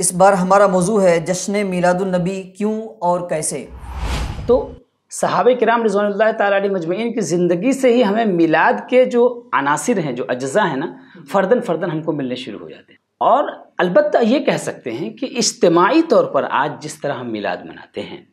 इस बार हमारा मौजू है जश्न मीलादुलनबी क्यों और कैसे तो सहाब कराम रजवान ताली मजमैन की ज़िंदगी से ही हमें मिलाद के जो अनासर हैं जो अज्जा हैं ना फ़र्दन फ़र्दन हमको मिलने शुरू हो जाते हैं और अलबत् ये कह सकते हैं कि इज्तमाही तौर पर आज जिस तरह हम मिलाद मनाते हैं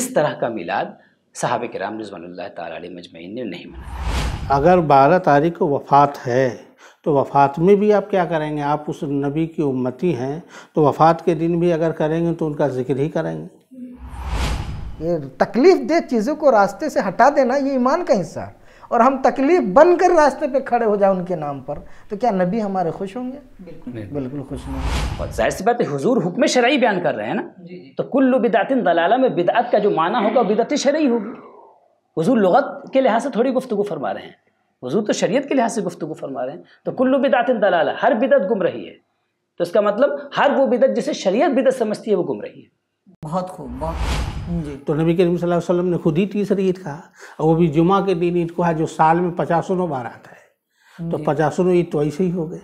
इस तरह का मिलाद सहाब कराम रजवान ताली मजमैन ने नहीं मनाया अगर बारह तारीख को वफात है तो वफ़ात में भी आप क्या करेंगे आप उस नबी की उम्मती हैं तो वफ़ात के दिन भी अगर करेंगे तो उनका जिक्र ही करेंगे ये तकलीफ़ दे चीज़ों को रास्ते से हटा देना ये ईमान का हिस्सा है और हम तकलीफ बनकर रास्ते पे खड़े हो जाए उनके नाम पर तो क्या नबी हमारे खुश होंगे बिल्कुल बिल्कुल खुश नहीं और जाहिर सी बात है हुजूर हुक्म शरई बयान कर रहे हैं ना जी तो कुल्लु बिदातिन दलाला में बिदात का जो माना होगा बिदात शरई होगी हुजूर लगत के लिहाज से थोड़ी गुफ्तु फरमा रहे हैं वजू तो शरीयत के लिहाज से गुफ्तु फरमा रहे हैं तो कुल्लु बिदात दलाल हर बिदत गुम रही है तो इसका मतलब हर वो बिदत जिसे शरीयत बिदत समझती है वो गुम रही है बहुत खूब बहुत जी तो नबी करीम वसल्लम ने खुद ही तीसरी ईद कहा और वो भी जुमा के दिन ईद को जो साल में पचासों बार आता है तो पचासों ईद तो ऐसे ही हो गए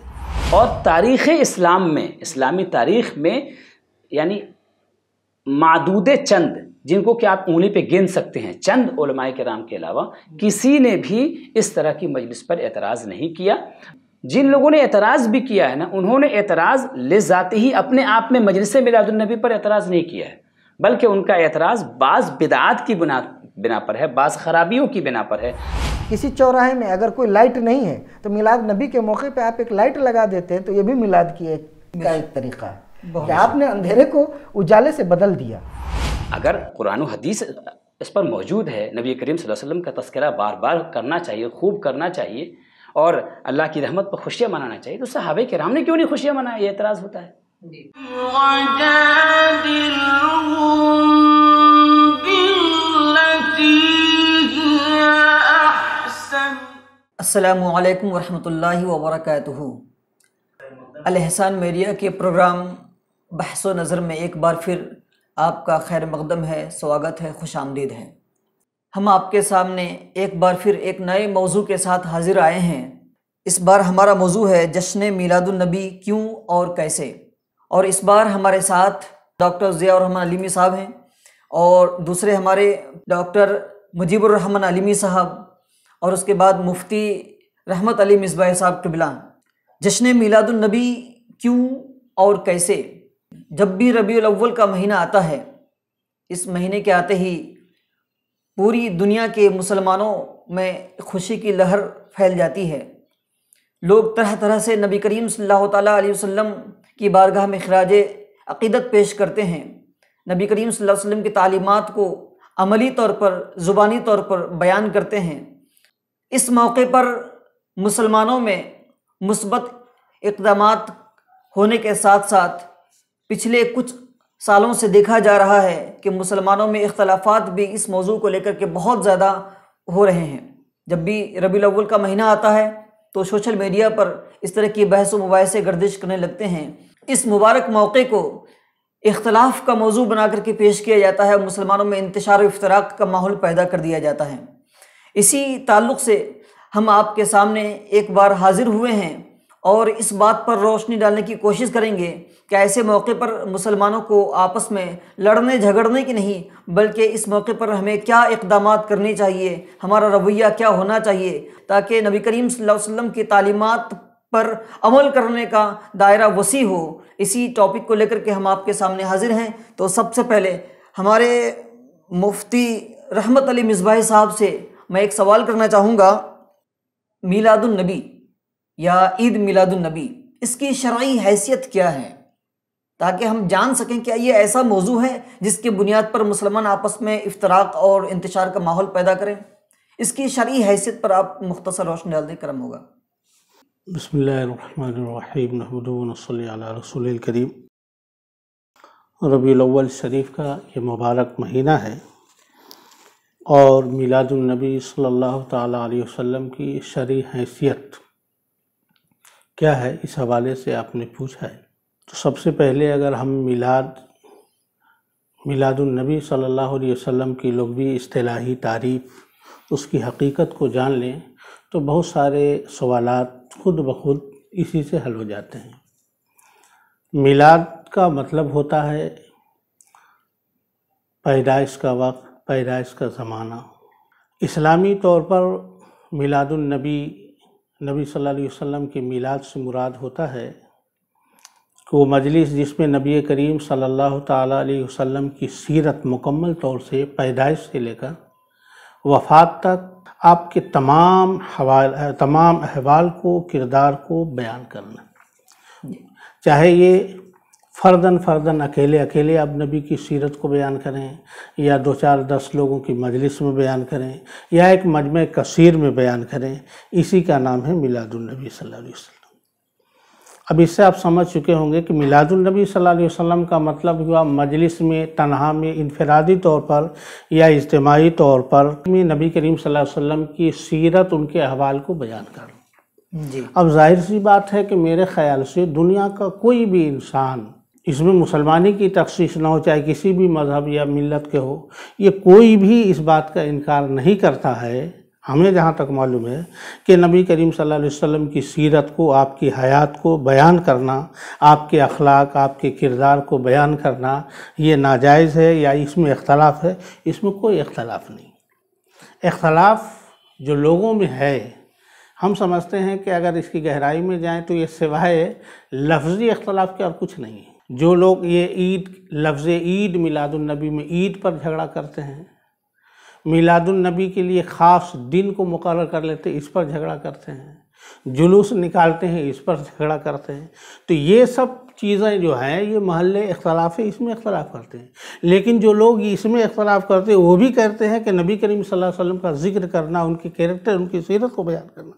और तारीख़ इस्लाम में इस्लामी तारीख में यानी मादूद चंद जिनको कि आप उंगली पे गिन सकते हैं चंद ओलमाए राम के अलावा किसी ने भी इस तरह की मजलिस पर एतराज़ नहीं किया जिन लोगों ने एतराज़ भी किया है ना उन्होंने एतराज़ ले जाते ही अपने आप में मजलिस मिलादुलनबी पर एतराज़ नहीं किया है बल्कि उनका एतराज़ बाज़ बिदात की बिना बिना पर है बाज़ खराबियों की बिना पर है किसी चौराहे में अगर कोई लाइट नहीं है तो मिलाद नबी के मौके पे आप एक लाइट लगा देते हैं तो ये भी मिलाद की एक, का एक तरीका है कि आपने अंधेरे को उजाले से बदल दिया अगर कुरान हदीस इस पर मौजूद है नबी करीम वसल्लम का तस्करा बार बार करना चाहिए खूब करना चाहिए और अल्लाह की रहमत पर खुशियाँ मनाना चाहिए तो सहाबे के राम ने क्यों नहीं खुशियाँ मनाया ये एतराज़ होता है असलम वरहमल वबरक अलहसान मेरिया के प्रोग्राम बहसो नज़र में एक बार फिर आपका खैर मकदम है स्वागत है खुश आमदीद है हम आपके सामने एक बार फिर एक नए मौजू के साथ हाजिर आए हैं इस बार हमारा मौजू है जश्न मीलादुलनबी क्यों और कैसे और इस बार हमारे साथ डॉक्टर ज़िया रहमान अलीमी साहब हैं और दूसरे हमारे डॉक्टर मुजीबरहन अलीमी साहब और उसके बाद मुफ्ती रहमत अली मिसबा साहब कबिला जश्न मीलादुलनबी क्यों और कैसे जब भी रबी अव्वल का महीना आता है इस महीने के आते ही पूरी दुनिया के मुसलमानों में खुशी की लहर फैल जाती है लोग तरह तरह से नबी करीम सल्लल्लाहु अलैहि वसल्लम की बारगाह में खराज अकीदत पेश करते हैं नबी करीम सल्लल्लाहु अलैहि वसल्लम की तालीमत को अमली तौर पर ज़ुबानी तौर पर बयान करते हैं इस मौके पर मुसलमानों में मुसबत इकदाम होने के साथ साथ पिछले कुछ सालों से देखा जा रहा है कि मुसलमानों में इख्तलाफात भी इस मौजू को लेकर के बहुत ज़्यादा हो रहे हैं जब भी रबी अव्वल का महीना आता है तो सोशल मीडिया पर इस तरह की बहस व मुबासे गर्दिश करने लगते हैं इस मुबारक मौके को इख्तलाफ का मौजू बना करके पेश किया जाता है और मुसलमानों में इंतशार इफ्तराक का माहौल पैदा कर दिया जाता है इसी ताल्लुक़ से हम आपके सामने एक बार हाजिर हुए हैं और इस बात पर रोशनी डालने की कोशिश करेंगे कि ऐसे मौके पर मुसलमानों को आपस में लड़ने झगड़ने की नहीं बल्कि इस मौके पर हमें क्या इकदाम करने चाहिए हमारा रवैया क्या होना चाहिए ताकि नबी करीम वसल्लम की तालीमत पर अमल करने का दायरा वसी हो इसी टॉपिक को लेकर के हम आपके सामने हाजिर हैं तो सबसे पहले हमारे मुफ्ती रहमत अली मिसबाही साहब से मैं एक सवाल करना चाहूँगा मीलादुलनबी या ईद मिलादुलनबी इसकी शराइ हैसियत क्या है ताकि हम जान सकें क्या ये ऐसा मौजू है जिसके बुनियाद पर मुसलमान आपस में इफ्तराक और इंतशार का माहौल पैदा करें इसकी शर्य हैसियत पर आप मुख्तर रोशन डाल दें करम होगा बसमिल करीम रबील शरीफ का ये मुबारक महीना है और मिलादुलनबी सल्ला अलैहि की शरी हैसियत क्या है इस हवाले से आपने पूछा है तो सबसे पहले अगर हम मिलाद मिलादुलनबी सल्लल्लाहु अलैहि वसल्लम की लघवी असलाही तारीफ उसकी हकीकत को जान लें तो बहुत सारे सवाल खुद ब खुद इसी से हल हो जाते हैं मिलाद का मतलब होता है पैदाइश का वक्त पैदाइश का ज़माना इस्लामी तौर पर मिलादुलनबी नबी सल्लल्लाहु अलैहि वसल्लम के मिलाद से मुराद होता है कि वो मजलिस जिसमें नबी करीम सल्लल्लाहु अलैहि वसल्लम की सीरत मुकम्मल तौर से पैदाइश से लेकर वफात तक आपके तमाम हवाल तमाम अहवाल को किरदार को बयान करना चाहे ये फ़र्दन फ़र्दन अकेले अकेले आप नबी की सीरत को बयान करें या दो चार दस लोगों की मजलिस में बयान करें या एक मजमे कसीर में बयान करें इसी का नाम है मिलादुलनबी सल्लल्लाहु अलैहि वसल्लम अब इससे आप समझ चुके होंगे कि मिलादुलनबी सल्लल्लाहु अलैहि वसल्लम का मतलब हुआ मजलिस में तनहा में इनफरादी तौर पर या इज्तमाही तौर पर में नबी करीम सल्लल्लाहु अलैहि वसल्लम की सीरत उनके अहवाल को बयान करना जी अब जाहिर सी बात है कि मेरे ख्याल से दुनिया का कोई भी इंसान इसमें मुसलमानी की तख्स ना हो चाहे किसी भी मज़हब या मिलत के हो ये कोई भी इस बात का इनकार नहीं करता है हमें जहाँ तक मालूम है कि नबी करीम सल्लल्लाहु अलैहि वसल्लम की सीरत को आपकी हयात को बयान करना आपके अखलाक आपके किरदार को बयान करना ये नाजायज़ है या इसमें इख्तलाफ है इसमें कोई इख्तलाफ नहीं इख्तलाफ जो लोगों में है हम समझते हैं कि अगर इसकी गहराई में जाएं तो ये सिवाय लफ्ज़ी अख्तलाफ के और कुछ नहीं है जो लोग ये ईद लफ्ज़ ईद मिलादुलनबी में ईद पर झगड़ा करते हैं मिलादुलनबी के लिए ख़ास दिन को मुकर कर लेते इस पर झगड़ा करते हैं जुलूस निकालते हैं इस पर झगड़ा करते हैं तो ये सब चीज़ें जो हैं ये महल अख्तलाफ है इसमें अख्तलाफ करते हैं लेकिन जो लोग इसमें इख्तलाफ करते हैं वो भी कहते हैं कि नबी करीम वसल्लम का जिक्र करना उनके कैरेक्टर उनकी सीरत को बयान करना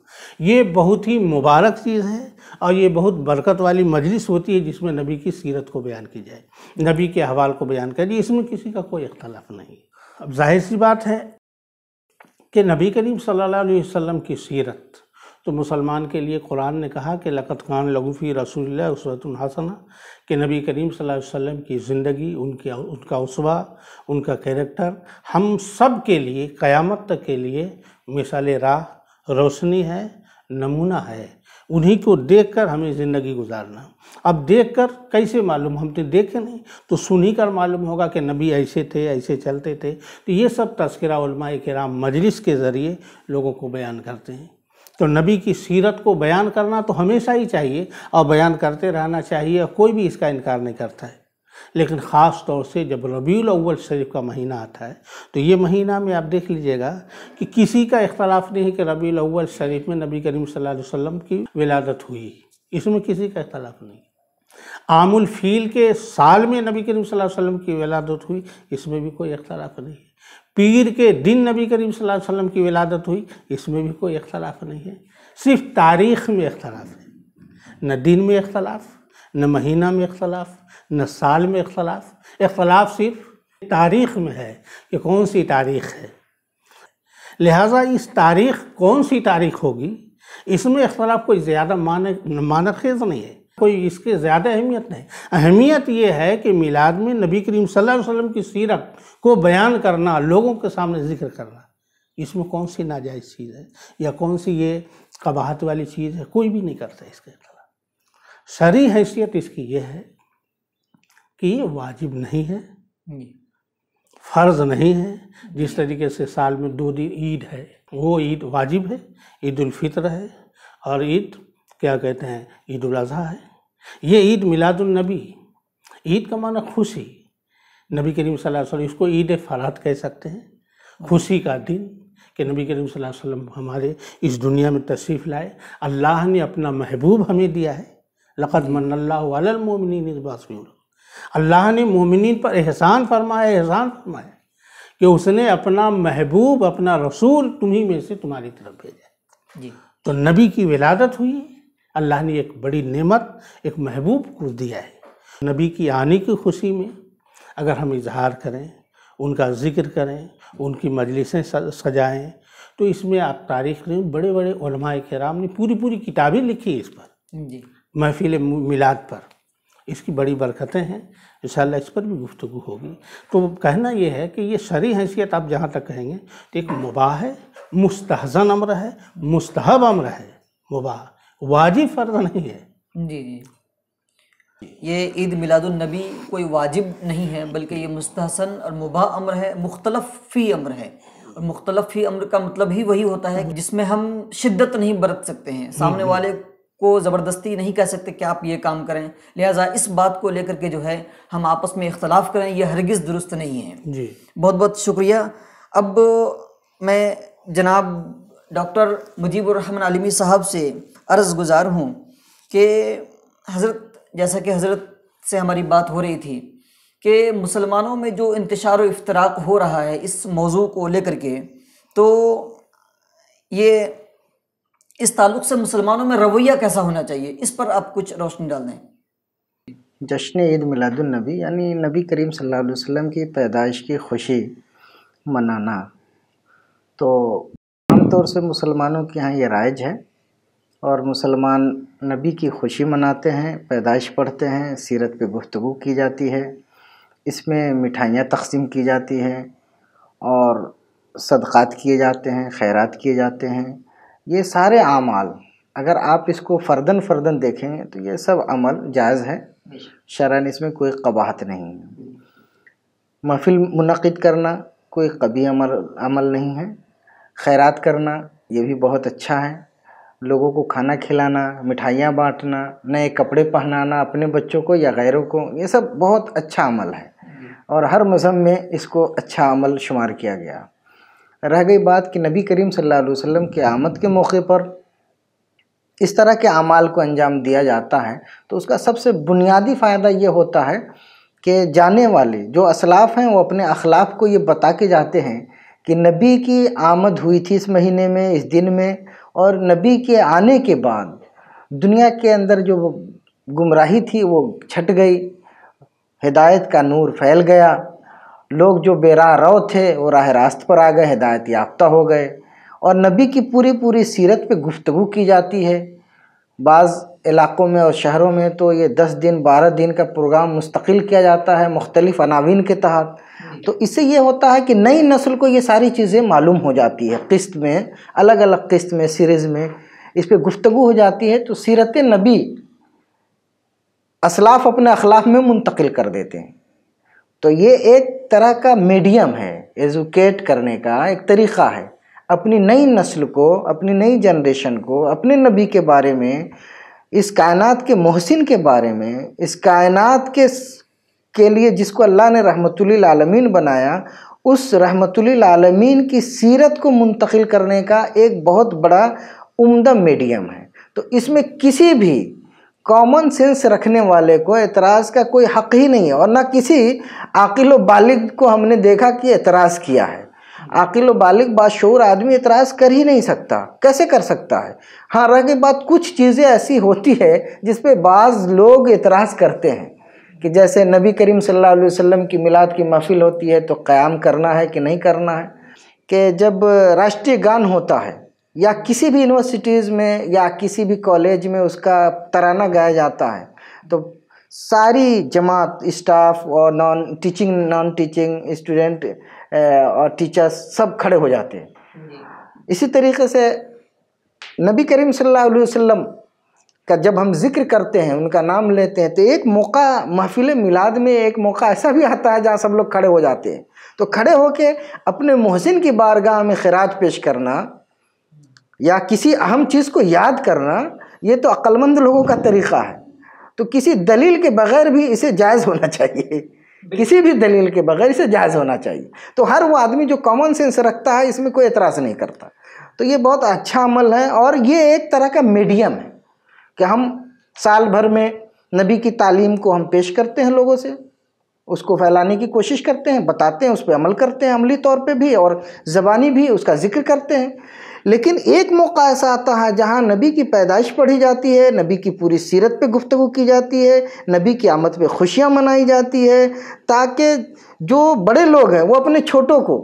ये बहुत ही मुबारक चीज़ है और ये बहुत बरकत वाली मजलिस होती है जिसमें नबी की सीरत को बयान की जाए नबी के अहवाल को बयान कर जाए इसमें किसी का कोई इख्तलाफ नहीं अब जाहिर सी बात है कि नबी करीम सल्लल्लाहु अलैहि वसल्लम की सीरत तो मुसलमान के लिए कुरान ने कहा कि लकत खान लगूफ़ी रसूल उसवत हसना कि नबी करीम सल्लल्लाहु अलैहि वसल्लम की ज़िंदगी उनकी उनका उसवा उनका कैरेक्टर हम सब के लिए क़यामत तक के लिए मिसाल राह रोशनी है नमूना है उन्हीं को देखकर हमें ज़िंदगी गुजारना अब देखकर कैसे मालूम हमने तो देखे नहीं तो सुन ही कर मालूम होगा कि नबी ऐसे थे ऐसे चलते थे तो ये सब तस्करा कराम मजलिस के ज़रिए लोगों को बयान करते हैं तो नबी की सीरत को बयान करना तो हमेशा ही चाहिए और बयान करते रहना चाहिए और कोई भी इसका इनकार नहीं करता है लेकिन ख़ास तौर से जब रबील अव्वल शरीफ का महीना आता है तो ये महीना में आप देख लीजिएगा कि किसी का इख्तलाफ नहीं कि रबील अव्वल शरीफ में नबी करीम सल्लल्लाहु अलैहि वसल्लम की विलादत हुई इसमें किसी का इख्तलाफ नहीं आमुल फील के साल में नबी करीम सल्लल्लाहु अलैहि वसल्लम की विलादत हुई इसमें भी कोई इख्तलाफ नहीं पीर के दिन नबी करीम सल्लल्लाहु अलैहि वसल्लम की विलादत हुई इसमें भी कोई इख्तलाफ नहीं है सिर्फ तारीख़ में इख्तलाफ है न दिन में इख्तलाफ न महीना में इख्तलाफ न साल में इख्तलाफ इख्तलाफ सिर्फ तारीख़ में है कि कौन सी तारीख़ है लिहाजा इस तारीख़ कौन सी तारीख़ होगी इसमें इख्तलाफ कोई ज़्यादा मान मानखेज़ नहीं है कोई इसके ज़्यादा अहमियत नहीं अहमियत ये है कि मिलाद में नबी करीम सल्लल्लाहु अलैहि वसल्लम की सीरत को बयान करना लोगों के सामने जिक्र करना इसमें कौन सी नाजायज़ चीज़ है या कौन सी ये कबाहत वाली चीज़ है कोई भी नहीं करता इसके अलावा शरी हैसियत इसकी यह है कि ये वाजिब नहीं है फ़र्ज़ नहीं है जिस तरीके से साल में दो दिन ईद है वो ईद वाजिब है ईद है और ईद क्या कहते हैं ईद उल है ये ईद मिलादुलनबी ईद का माना खुशी नबी करीम सल्लल्लाहु अलैहि वसल्लम इसको ईद फरात कह सकते हैं खुशी का दिन कि नबी करीम सल्लल्लाहु अलैहि वसल्लम हमारे इस दुनिया में तशरीफ़ लाए अल्लाह ने अपना महबूब हमें दिया है लक़द मनल्लामिन अल्लाह ने मोमिन पर एहसान फरमाया एहसान फरमाया कि उसने अपना महबूब अपना रसूल तुम्ही में से तुम्हारी तरफ भेजा जी तो नबी की विलादत हुई अल्लाह ने एक बड़ी नेमत एक महबूब को दिया है नबी की आने की खुशी में अगर हम इजहार करें उनका जिक्र करें उनकी मजलिसें सजाएं तो इसमें आप तारीख लें बड़े बड़े कराम ने पूरी पूरी किताबें लिखी इस पर महफिल मिलाद पर इसकी बड़ी बरकतें हैं इन इस पर भी गुफ्तु होगी तो कहना यह है कि ये शरी हैसियत आप जहाँ तक कहेंगे तो एक मुबाह है मुस्तहजन अम्र है मुस्तहब अम्र है मुबाह वाजिब फ़र्ज तो नहीं है जी जी ये ईद मिलादुलनबी कोई वाजिब नहीं है बल्कि ये मुस्तहसन और मुबा अम्र है मुख्तलफ फ़ी अम्र है और मुख्तलफ फ़ी अम्र का मतलब ही वही होता है जिसमें हम शिद्दत नहीं बरत सकते हैं सामने हम्म, हम्म। वाले को ज़बरदस्ती नहीं कह सकते कि आप ये काम करें लिहाजा इस बात को लेकर के जो है हम आपस में इख्तलाफ करें यह हरगिज़ दुरुस्त नहीं है जी बहुत बहुत शुक्रिया अब मैं जनाब डॉक्टर मुजीबरहमन आलमी साहब से अर्ज़ गुज़ार हूँ कि हज़रत जैसा कि हज़रत से हमारी बात हो रही थी कि मुसलमानों में जो इंतशार इफ्तराक हो रहा है इस मौजू को लेकर के तो ये इस ताल्लुक से मुसलमानों में रवैया कैसा होना चाहिए इस पर आप कुछ रोशनी डाल दें जश्न ईद मिलादुलनबी यानी नबी करीम सल्लल्लाहु अलैहि वसल्लम की पैदाइश की खुशी मनाना तो आमतौर से मुसलमानों के यहाँ ये राइज है और मुसलमान नबी की खुशी मनाते हैं पैदाइश पढ़ते हैं सीरत पे गुफ्तगू की जाती है इसमें मिठाइयाँ तकसीम की जाती है और सदक़ात किए जाते हैं खैरात किए जाते हैं ये सारे अमाल अगर आप इसको फ़र्दन फ़र्दन देखेंगे तो ये सब अमल जायज़ है शरण इसमें कोई कबाहत नहीं है महफिल मुनद करना कोई कभी अमल अमल नहीं है खैरात करना ये भी बहुत अच्छा है लोगों को खाना खिलाना मिठाइयाँ बाँटना नए कपड़े पहनाना अपने बच्चों को या गैरों को ये सब बहुत अच्छा अमल है और हर मज़हब में इसको अच्छा अमल शुमार किया गया रह गई बात कि नबी करीम सल्लल्लाहु अलैहि वसल्लम के आमद के मौके पर इस तरह के अमाल को अंजाम दिया जाता है तो उसका सबसे बुनियादी फ़ायदा ये होता है कि जाने वाले जो असलाफ हैं वो अपने अखलाफ को ये बता के जाते हैं कि नबी की आमद हुई थी इस महीने में इस दिन में और नबी के आने के बाद दुनिया के अंदर जो गुमराही थी वो छट गई हिदायत का नूर फैल गया लोग जो बेरा रो थे वो राह रास्त पर आ गए हिदायत याफ्ता हो गए और नबी की पूरी पूरी सीरत पे गुफ्तु की जाती है बाज़ इलाक़ों में और शहरों में तो ये दस दिन बारह दिन का प्रोग्राम मुस्तकिल किया जाता है मुख्तलिफ़ अनावीन के तहत तो इससे ये होता है कि नई नस्ल को ये सारी चीज़ें मालूम हो जाती है किस्त में अलग अलग किस्त में सीरीज़ में इस पर गुफ्तु हो जाती है तो सीरत नबी असलाफ अपने अखलाफ में मुंतकिल कर देते हैं तो ये एक तरह का मीडियम है एजुकेट करने का एक तरीक़ा है अपनी नई नस्ल को अपनी नई जनरेशन को अपने नबी के बारे में इस कायनात के मोहसिन के बारे में इस कायनात के के लिए जिसको अल्लाह ने रहमतुल्लामीन बनाया उस आलमीन की सीरत को मुंतकिल करने का एक बहुत बड़ा उम्दा मीडियम है तो इसमें किसी भी कॉमन सेंस रखने वाले को एतराज़ का कोई हक ही नहीं है और ना किसी आकिल बालिग को हमने देखा कि एतराज़ किया है आकिल बालिग बाशूर आदमी एतराज़ कर ही नहीं सकता कैसे कर सकता है हाँ रह के बात कुछ चीज़ें ऐसी होती है जिस पे बाज़ लोग एतराज़ करते हैं कि जैसे नबी करीम सल्लल्लाहु अलैहि वसल्लम की मिलाद की महफ़िल होती है तो क़्याम करना है कि नहीं करना है कि जब राष्ट्रीय गान होता है या किसी भी यूनिवर्सिटीज़ में या किसी भी कॉलेज में उसका तराना गाया जाता है तो सारी जमात स्टाफ और non teaching non teaching student और टीचर्स सब खड़े हो जाते हैं इसी तरीके से नबी करीम सल्लल्लाहु अलैहि वसल्लम का जब हम जिक्र करते हैं उनका नाम लेते हैं तो एक मौका महफिल मिलाद में एक मौका ऐसा भी आता है जहाँ सब लोग खड़े हो जाते हैं तो खड़े के अपने मोहसिन की बारगाह में खराज पेश करना या किसी अहम चीज़ को याद करना ये तो अक्लमंद लोगों का तरीक़ा है तो किसी दलील के बगैर भी इसे जायज़ होना चाहिए किसी भी दलील के बगैर इसे जायज़ होना चाहिए तो हर वो आदमी जो कॉमन सेंस रखता है इसमें कोई एतराज़ नहीं करता तो ये बहुत अच्छा अमल है और ये एक तरह का मीडियम है कि हम साल भर में नबी की तालीम को हम पेश करते हैं लोगों से उसको फैलाने की कोशिश करते हैं बताते हैं उस पर अमल करते हैं अमली तौर पे भी और ज़बानी भी उसका जिक्र करते हैं लेकिन एक मौका ऐसा आता है जहाँ नबी की पैदाइश पढ़ी जाती है नबी की पूरी सीरत पे गुफ्तु की जाती है नबी की आमद पे खुशियाँ मनाई जाती है ताकि जो बड़े लोग हैं वो अपने छोटों को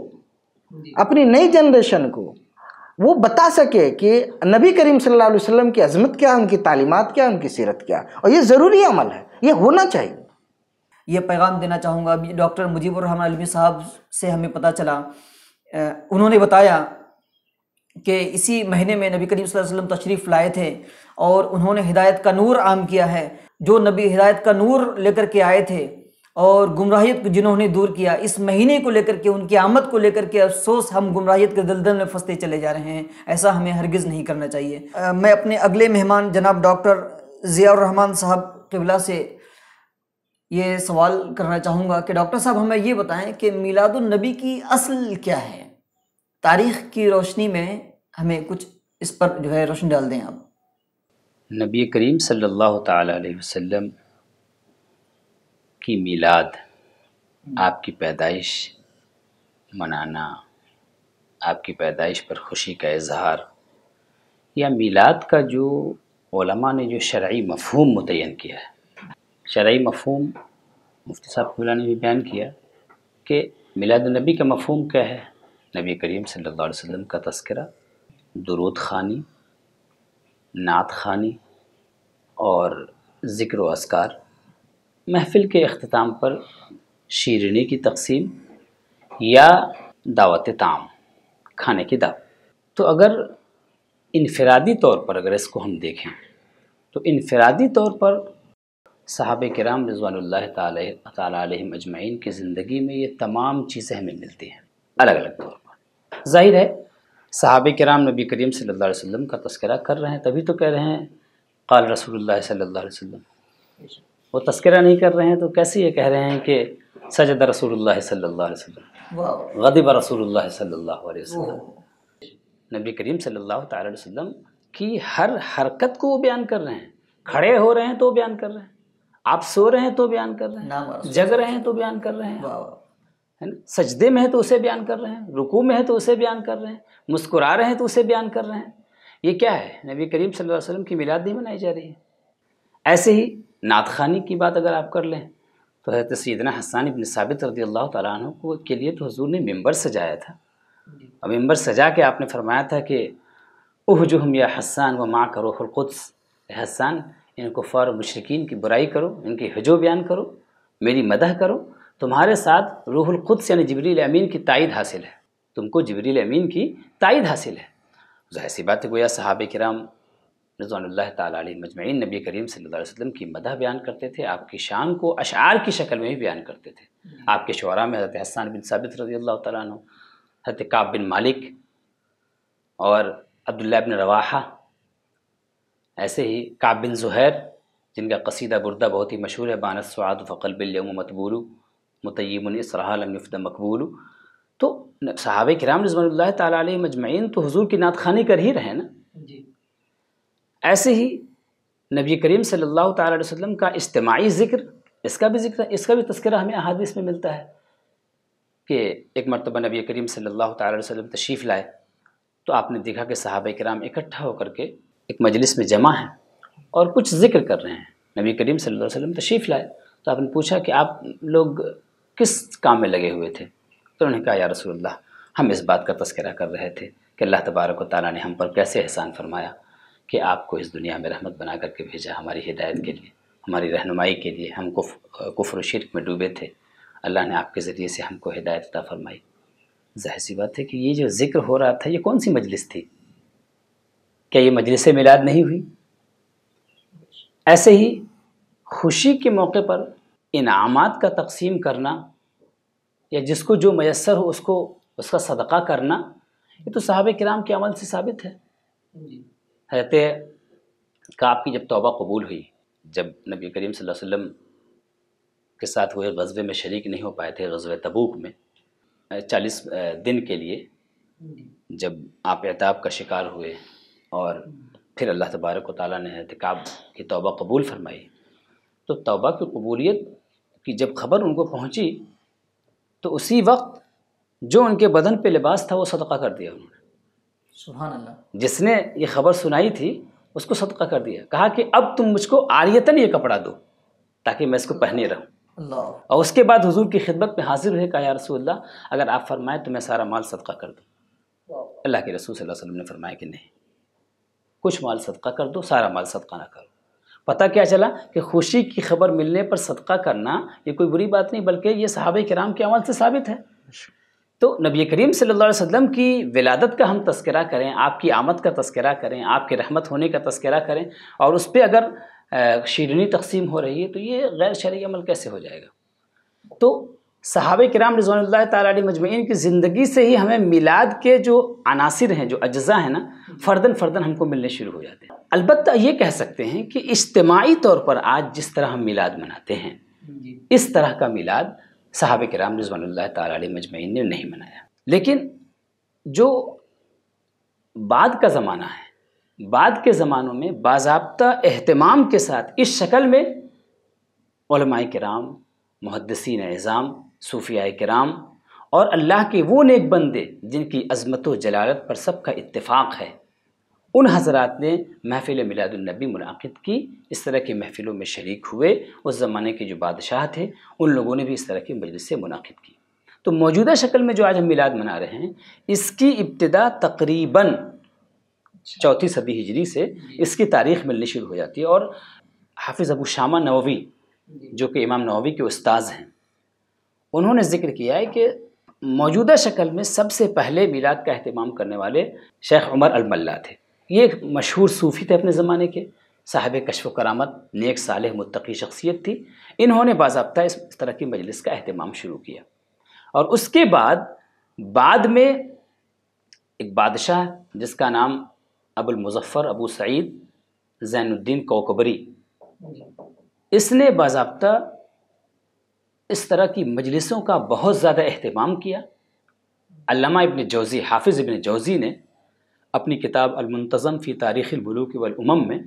अपनी नई जनरेशन को वो बता सके कि नबी करीम सल्लल्लाहु अलैहि वसल्लम की अजमत क्या उनकी तालीमत क्या उनकी सीरत क्या और ये ज़रूरी अमल है ये होना चाहिए ये पैगाम देना चाहूँगा डॉक्टर मुजीबरहमान अलवी साहब से हमें पता चला उन्होंने बताया कि इसी महीने में नबी करीम सल्लल्लाहु अलैहि वसल्लम तशरीफ़ लाए थे और उन्होंने हिदायत का नूर आम किया है जो नबी हिदायत का नूर लेकर के आए थे और गुमराहियत को जिन्होंने दूर किया इस महीने को लेकर के उनकी आमद को लेकर के अफसोस हम गुमराहियत के दलदल में फंसते चले जा रहे हैं ऐसा हमें हरगिज़ नहीं करना चाहिए आ, मैं अपने अगले मेहमान जनाब डॉक्टर रहमान साहब किबला से ये सवाल करना चाहूँगा कि डॉक्टर साहब हमें ये बताएं कि मिलादुलनबी की असल क्या है तारीख़ की रोशनी में हमें कुछ इस पर जो है रोशनी डाल दें आप नबी करीम सल्लल्लाहु अलैहि वसल्लम आपकी मिलाद आपकी पैदाइश मनाना आपकी पैदाइश पर खुशी का इजहार या मिलाद का जो ओलमा ने जो शर्य मफहम मुतन किया है शर्य मफहम मुफ्ती साहब खुला ने भी बयान किया कि मिलाद नबी का मफहम क्या है नबी करीम सल्लल्लाहु अलैहि वसल्लम का तस्करा दरुद खानी नात खानी और ज़िक्र असकार महफिल के अख्ताम पर शीरनी की तकसीम या दावत ताम खाने की दावत तो अगर इनफरादी तौर पर अगर इसको हम देखें तो इनफरादी तौर पर साहब कराम रजवान तम अजमैन की ज़िंदगी में ये तमाम चीज़ें हमें मिलती हैं अलग अलग तौर पर जाहिर है साहब कराम नबी करीम सल्ला अलैहि का तस्करा कर रहे हैं तभी तो कह रहे हैं काल रसूल सल्ला अलैहि वो तस्करा नहीं कर रहे हैं तो कैसे ये कह रहे हैं कि सजद रसूल सल्लल्लाहु गदीब रसूल गदिब नबी करीम सल्लाम की हर हरकत को वो बयान कर रहे हैं खड़े हो रहे हैं तो बयान कर रहे हैं आप सो रहे हैं तो बयान कर रहे हैं जग रहे हैं तो बयान कर रहे हैं है ना सजदे में है तो उसे बयान कर रहे हैं रुकू में है तो उसे बयान कर रहे हैं मुस्कुरा रहे हैं तो उसे बयान कर रहे हैं ये क्या है नबी करीम सल्लल्लाहु अलैहि वसल्लम की मिलाद नहीं मनाई जा रही है ऐसे ही नातखानी की बात अगर आप कर लें तो हजरत सैदना हसान इबन साबित रदी अल्लाह तु को के लिए तो हजूर ने मेम्बर सजाया था और मेम्बर सजा के आपने फरमाया था कि उह जो हम या हसान व माँ करो हरकुद्स हसान इनको फ़ार मशरकिन की बुराई करो इनकी हजो बयान करो मेरी मदह करो तुम्हारे साथ रूहुलकुद्स यानी जबरील अमीन की तायद हासिल है तुमको जबरील अमीन की तायद हासिल है जाहिर बात है गोया साहब कराम रजवानल्ला ताली नबी करीम सल्लल्लाहु अलैहि की मदा बयान करते थे आपकी शान को अशार की शक्ल में भी बयान करते थे हम्म। आपके शुरा में हज़रत हसन बिन साबित रजी अल्लाह तु काब बिन मालिक और अब्दुल्ला बिन रवाहा ऐसे ही काब बिन जहैर जिनका कसीदा बुरदा बहुत ही मशहूर है बानस स्वाद फ़कल बिल मतबूलू मतयमन इसराफ़ मकबूलू तो साहब कराम रजमान तजमैन तो हजूर की नात खानी कर ही रहे ना ऐसे ही नबी करीम सल्लल्लाहु अलैहि वसल्लम का इज्तमाही ज़िक्र इसका भी जिक्र इसका भी तस्करा हमें अहादीस में मिलता है कि एक मरतबा नबी करीम सल्लल्लाहु अलैहि वसल्लम तशरीफ़ लाए तो आपने देखा कि साहब कराम इकट्ठा होकर के एक मजलिस में जमा हैं और कुछ जिक्र कर रहे हैं नबी करीम सल्लल्लाहु अलैहि वसल्लम तशरीफ़ लाए तो आपने पूछा कि आप लोग किस काम में लगे हुए थे तो उन्होंने कहा या रसूलुल्लाह हम इस बात का तस्करा कर रहे थे कि अल्लाह तबारक ताली ने हम पर कैसे एहसान फरमाया कि आपको इस दुनिया में रहमत बना करके भेजा हमारी हिदायत के लिए हमारी रहनुमाई के लिए हम कुफ कुफर शिरक में डूबे थे अल्लाह ने आपके ज़रिए से हमको हिदायत अता फरमाई जाहिर सी बात है कि ये जो जिक्र हो रहा था ये कौन सी मजलिस थी क्या ये मजलिस मिलाद नहीं हुई ऐसे ही खुशी के मौके पर इनामत का तकसीम करना या जिसको जो मैसर हो उसको उसका सदका करना ये तो साहब कराम के अमल से साबित है हजरत काब की जब तोबा कबूल हुई जब नबी करीम सल्लल्लाहु अलैहि वसल्लम के साथ हुए गज़बे में शरीक नहीं हो पाए थे गज़ब तबूक में चालीस दिन के लिए जब आप एताब का शिकार हुए और फिर अल्लाह तबारक ताली ने क़ाब की तोबा कबूल फरमाई तो तोबा की कबूलियत की जब खबर उनको पहुंची तो उसी वक्त जो उनके बदन पे लिबास था वो सदका कर दिया उन्होंने जिसने ये खबर सुनाई थी उसको सदका कर दिया कहा कि अब तुम मुझको आर्यतन ये कपड़ा दो ताकि मैं इसको पहने रहूँ और उसके बाद हुजूर की खिदमत में हाजिर हुए कहा या रसूल्ला अगर आप फरमाएं तो मैं सारा माल सदका कर दूँ अल्लाह के रसूल सल्लल्लाहु अलैहि वसल्लम ने फरमाया कि नहीं कुछ माल सदका कर दो सारा माल सदका ना करो पता क्या चला कि खुशी की खबर मिलने पर सदका करना ये कोई बुरी बात नहीं बल्कि ये साहब कराम के अमल से साबित है तो नबी करीम सल्लल्लाहु अलैहि वसल्लम की विलादत का हम तस्करा करें आपकी आमद का तस्करा करें आपके रहमत होने का तस्करा करें और उस पर अगर शीरनी तकसीम हो रही है तो ये गैर शरी अमल कैसे हो जाएगा तो सहाब कराम रजवान ताली मजमैन की ज़िंदगी से ही हमें मिलाद के जो अनासर हैं जो अज्जा हैं ना फ़र्दन फ़र्दन हमको मिलने शुरू हो जाते हैं अलबत् ये कह सकते हैं कि इज्तमाही तौर पर आज जिस तरह हम मिलाद मनाते हैं इस तरह का मिलाद सहाब कराम रजवान मजमैन ने नहीं मनाया लेकिन जो बाद का ज़माना है बाद के ज़मानों में बाबा अहतमाम के साथ इस शक्ल में कराम मुहदसिन एज़ाम सूफिया कराम और अल्लाह के वो नेक बंदे जिनकी अजमत व जलालत पर सबका इतफ़ाक़ है उन हजरात ने महफ़िल मिलादुलनबी मुनद की इस तरह की महफ़िलों में शरीक हुए उस ज़माने के जो बादशाह थे उन लोगों ने भी इस तरह की से मुनद की तो मौजूदा शक्ल में जो आज हम मिलाद मना रहे हैं इसकी इब्तदा तकरीबन चौथी सदी हिजरी से इसकी तारीख मिलनी शुरू हो जाती है और हाफिज़ अबू शामा नववी जो कि इमाम नववी के उस्ताद हैं उन्होंने ज़िक्र किया है कि मौजूदा शक्ल में सबसे पहले मिलाद का अहतमाम करने वाले शेख उमर अलमल्ला थे ये एक मशहूर सूफ़ी थे अपने ज़माने के साहब कशफ करामत नेक साल मतकी शख्सियत थी इन्होंने बाबा इस तरह की मजलिस का अहतमाम शुरू किया और उसके बाद बाद में एक बादशाह जिसका नाम अबुल मुजफ़र अबू सईद जैनुद्दीन कोकबरी इसने बाबा इस तरह की मजलिसों का बहुत ज़्यादा अहतमाम किया अल्लामा इबन जौज़ी हाफिज़ इबन जौज़ी ने अपनी किताब अलमंतज़म फ़ी तारीख़ बलूक वलउमम में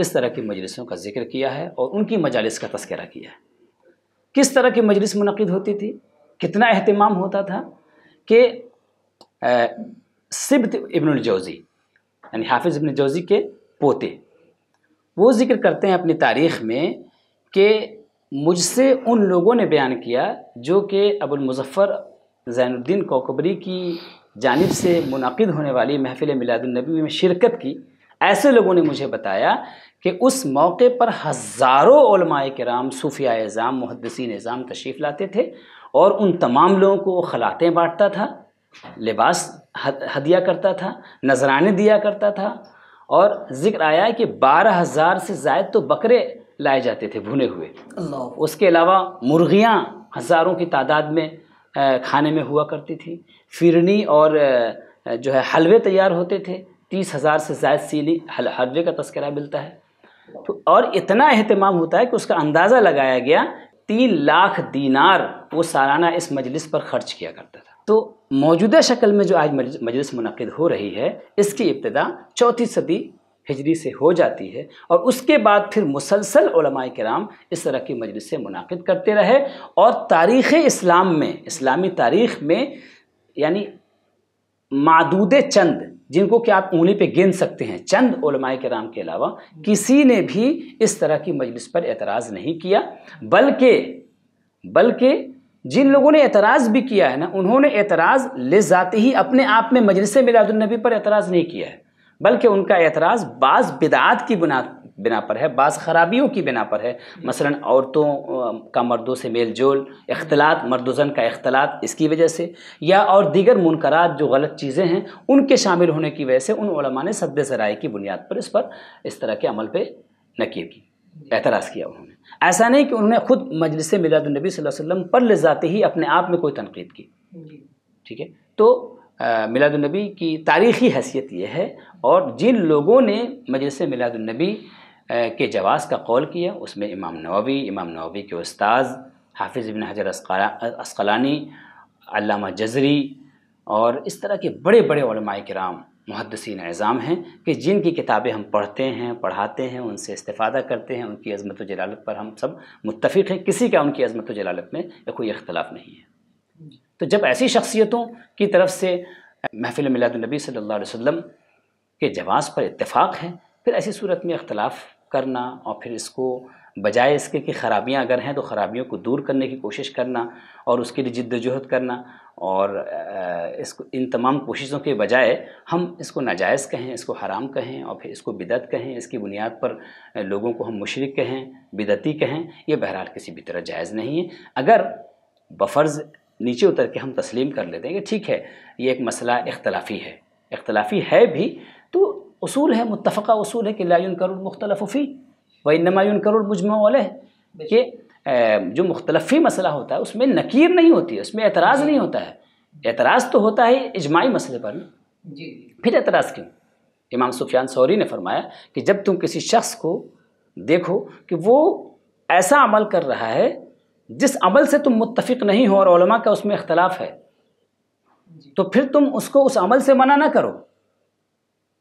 इस तरह की मजलिसों का जिक्र किया है और उनकी मजालस का तस्करा किया है किस तरह की मजलिस मनद होती थी कितना अहतमाम होता था कि सिबत इबनजौज़ी यानी हाफिज़ इबन जौज़ी के पोते वो जिक्र करते हैं अपनी तारीख़ में कि मुझसे उन लोगों ने बयान किया जो कि अबुलमज़फ़र ज़ैनुद्दीन कोकबरी की जानब से मुनद होने वाली महफ़िल मिलादुलनबी में शिरकत की ऐसे लोगों ने मुझे बताया कि उस मौके पर हज़ारों कराम सूफिया एज़ाम मुहदसिन एज़ाम तशरीफ़ लाते थे और उन तमाम लोगों को खलातें बाँटता था लिबास हदिया करता था नजराने दिया करता था और जिक्र आया है कि बारह हज़ार से जायद तो बकरे लाए जाते थे भुने हुए उसके अलावा मुर्गियाँ हज़ारों की तादाद में खाने में हुआ करती थी फिरनी और जो है हलवे तैयार होते थे तीस हज़ार से ज़ायद सीनी हलवे का तस्करा मिलता है तो और इतना अहतमाम होता है कि उसका अंदाज़ा लगाया गया तीन लाख दीनार वो सालाना इस मजलिस पर खर्च किया करता था तो मौजूदा शक्ल में जो आज मजलिस मुनद हो रही है इसकी इब्तदा चौथी सदी हिजरी से हो जाती है और उसके बाद फिर मुसलसल कराम इस तरह की मजलिस से मुनद करते रहे और तारीख़ इस्लाम में इस्लामी तारीख़ में यानी मादूद चंद जिनको कि आप उंगली पे गिन सकते हैं चंद कराम के अलावा किसी ने भी इस तरह की मजलिस पर एतराज़ नहीं किया बल्कि बल्कि जिन लोगों ने एतराज़ भी किया है ना उन्होंने एतराज़ ले जाते ही अपने आप में मजलिस मिलादुलनबी पर एतराज़ नहीं किया है बल्कि उनका एतराज़ बाज़ बिदात की बुना बिना पर है बाज़ ख़राबियों की बिना पर है मसलन औरतों का मर्दों से मेल जोल अख्तलात मर्दोजन का अख्तलात इसकी वजह से या और दीगर मुनकरात जो गलत चीज़ें हैं उनके शामिल होने की वजह से उन ने सद जरा की बुनियाद पर इस पर इस तरह के अमल पर नकीर की एतराज़ किया उन्होंने ऐसा नहीं कि उन्होंने खुद मजलिस मिलादुलनबी वसल्लम पर ले जाते ही अपने आप में कोई तनकीद की ठीक है तो मिलादुलनबी की तारीख़ी हैसियत ये है और जिन लोगों ने मजलिस मिलादुलनबी के जवाज़ का कौल किया उसमें इमाम नवी इमाम नवी के उस्ताद हाफिज़ बिन हजर असकलानी अल्लामा जजरी और इस तरह के बड़े बड़े कराम मुहदसिन एज़ाम हैं कि जिनकी किताबें हम पढ़ते हैं पढ़ाते हैं उनसे इस्तादा करते हैं उनकी अज़मत जलालत पर हम सब मुतफ़ हैं किसी का उनकी अज़मत जलालत में कोई इख्तलाफ़ नहीं है तो जब ऐसी शख्सियतों की तरफ से महफिल मिलादुलनबी सल्ला वसम के जवाब पर इतफ़ाक़ है फिर ऐसी सूरत में अख्तलाफ करना और फिर इसको बजाय इसके कि ख़राबियाँ अगर हैं तो ख़राबियों को दूर करने की कोशिश करना और उसके लिए जद्दोजहद करना और इसको इन तमाम कोशिशों के बजाय हम इसको नाजायज़ कहें इसको हराम कहें और फिर इसको बिदत कहें इसकी बुनियाद पर लोगों को हम मुशरक कहें बिदती कहें यह बहरहाल किसी भी तरह जायज़ नहीं है अगर बफ़र्ज़ नीचे उतर के हम तस्लीम कर लेते हैं कि ठीक है ये एक मसला इख्तलाफी है इख्तलाफी है भी तो असूल है मुतफ़ा असूल है कि लायन करुलमख्तलफ़ी व नमायन वाले कि जो मुख्तलफ़ी मसला होता है उसमें नकीर नहीं होती है उसमें एतराज़ नहीं होता है एतराज़ तो होता है इजमाही मसले पर जी फिर एतराज़ क्यों इमाम सुफियान सौरी ने फरमाया कि जब तुम किसी शख्स को देखो कि वो ऐसा अमल कर रहा है जिस अमल से तुम मुतफिक नहीं हो और का उसमें इख्तलाफ है तो फिर तुम उसको उस अमल से मना ना करो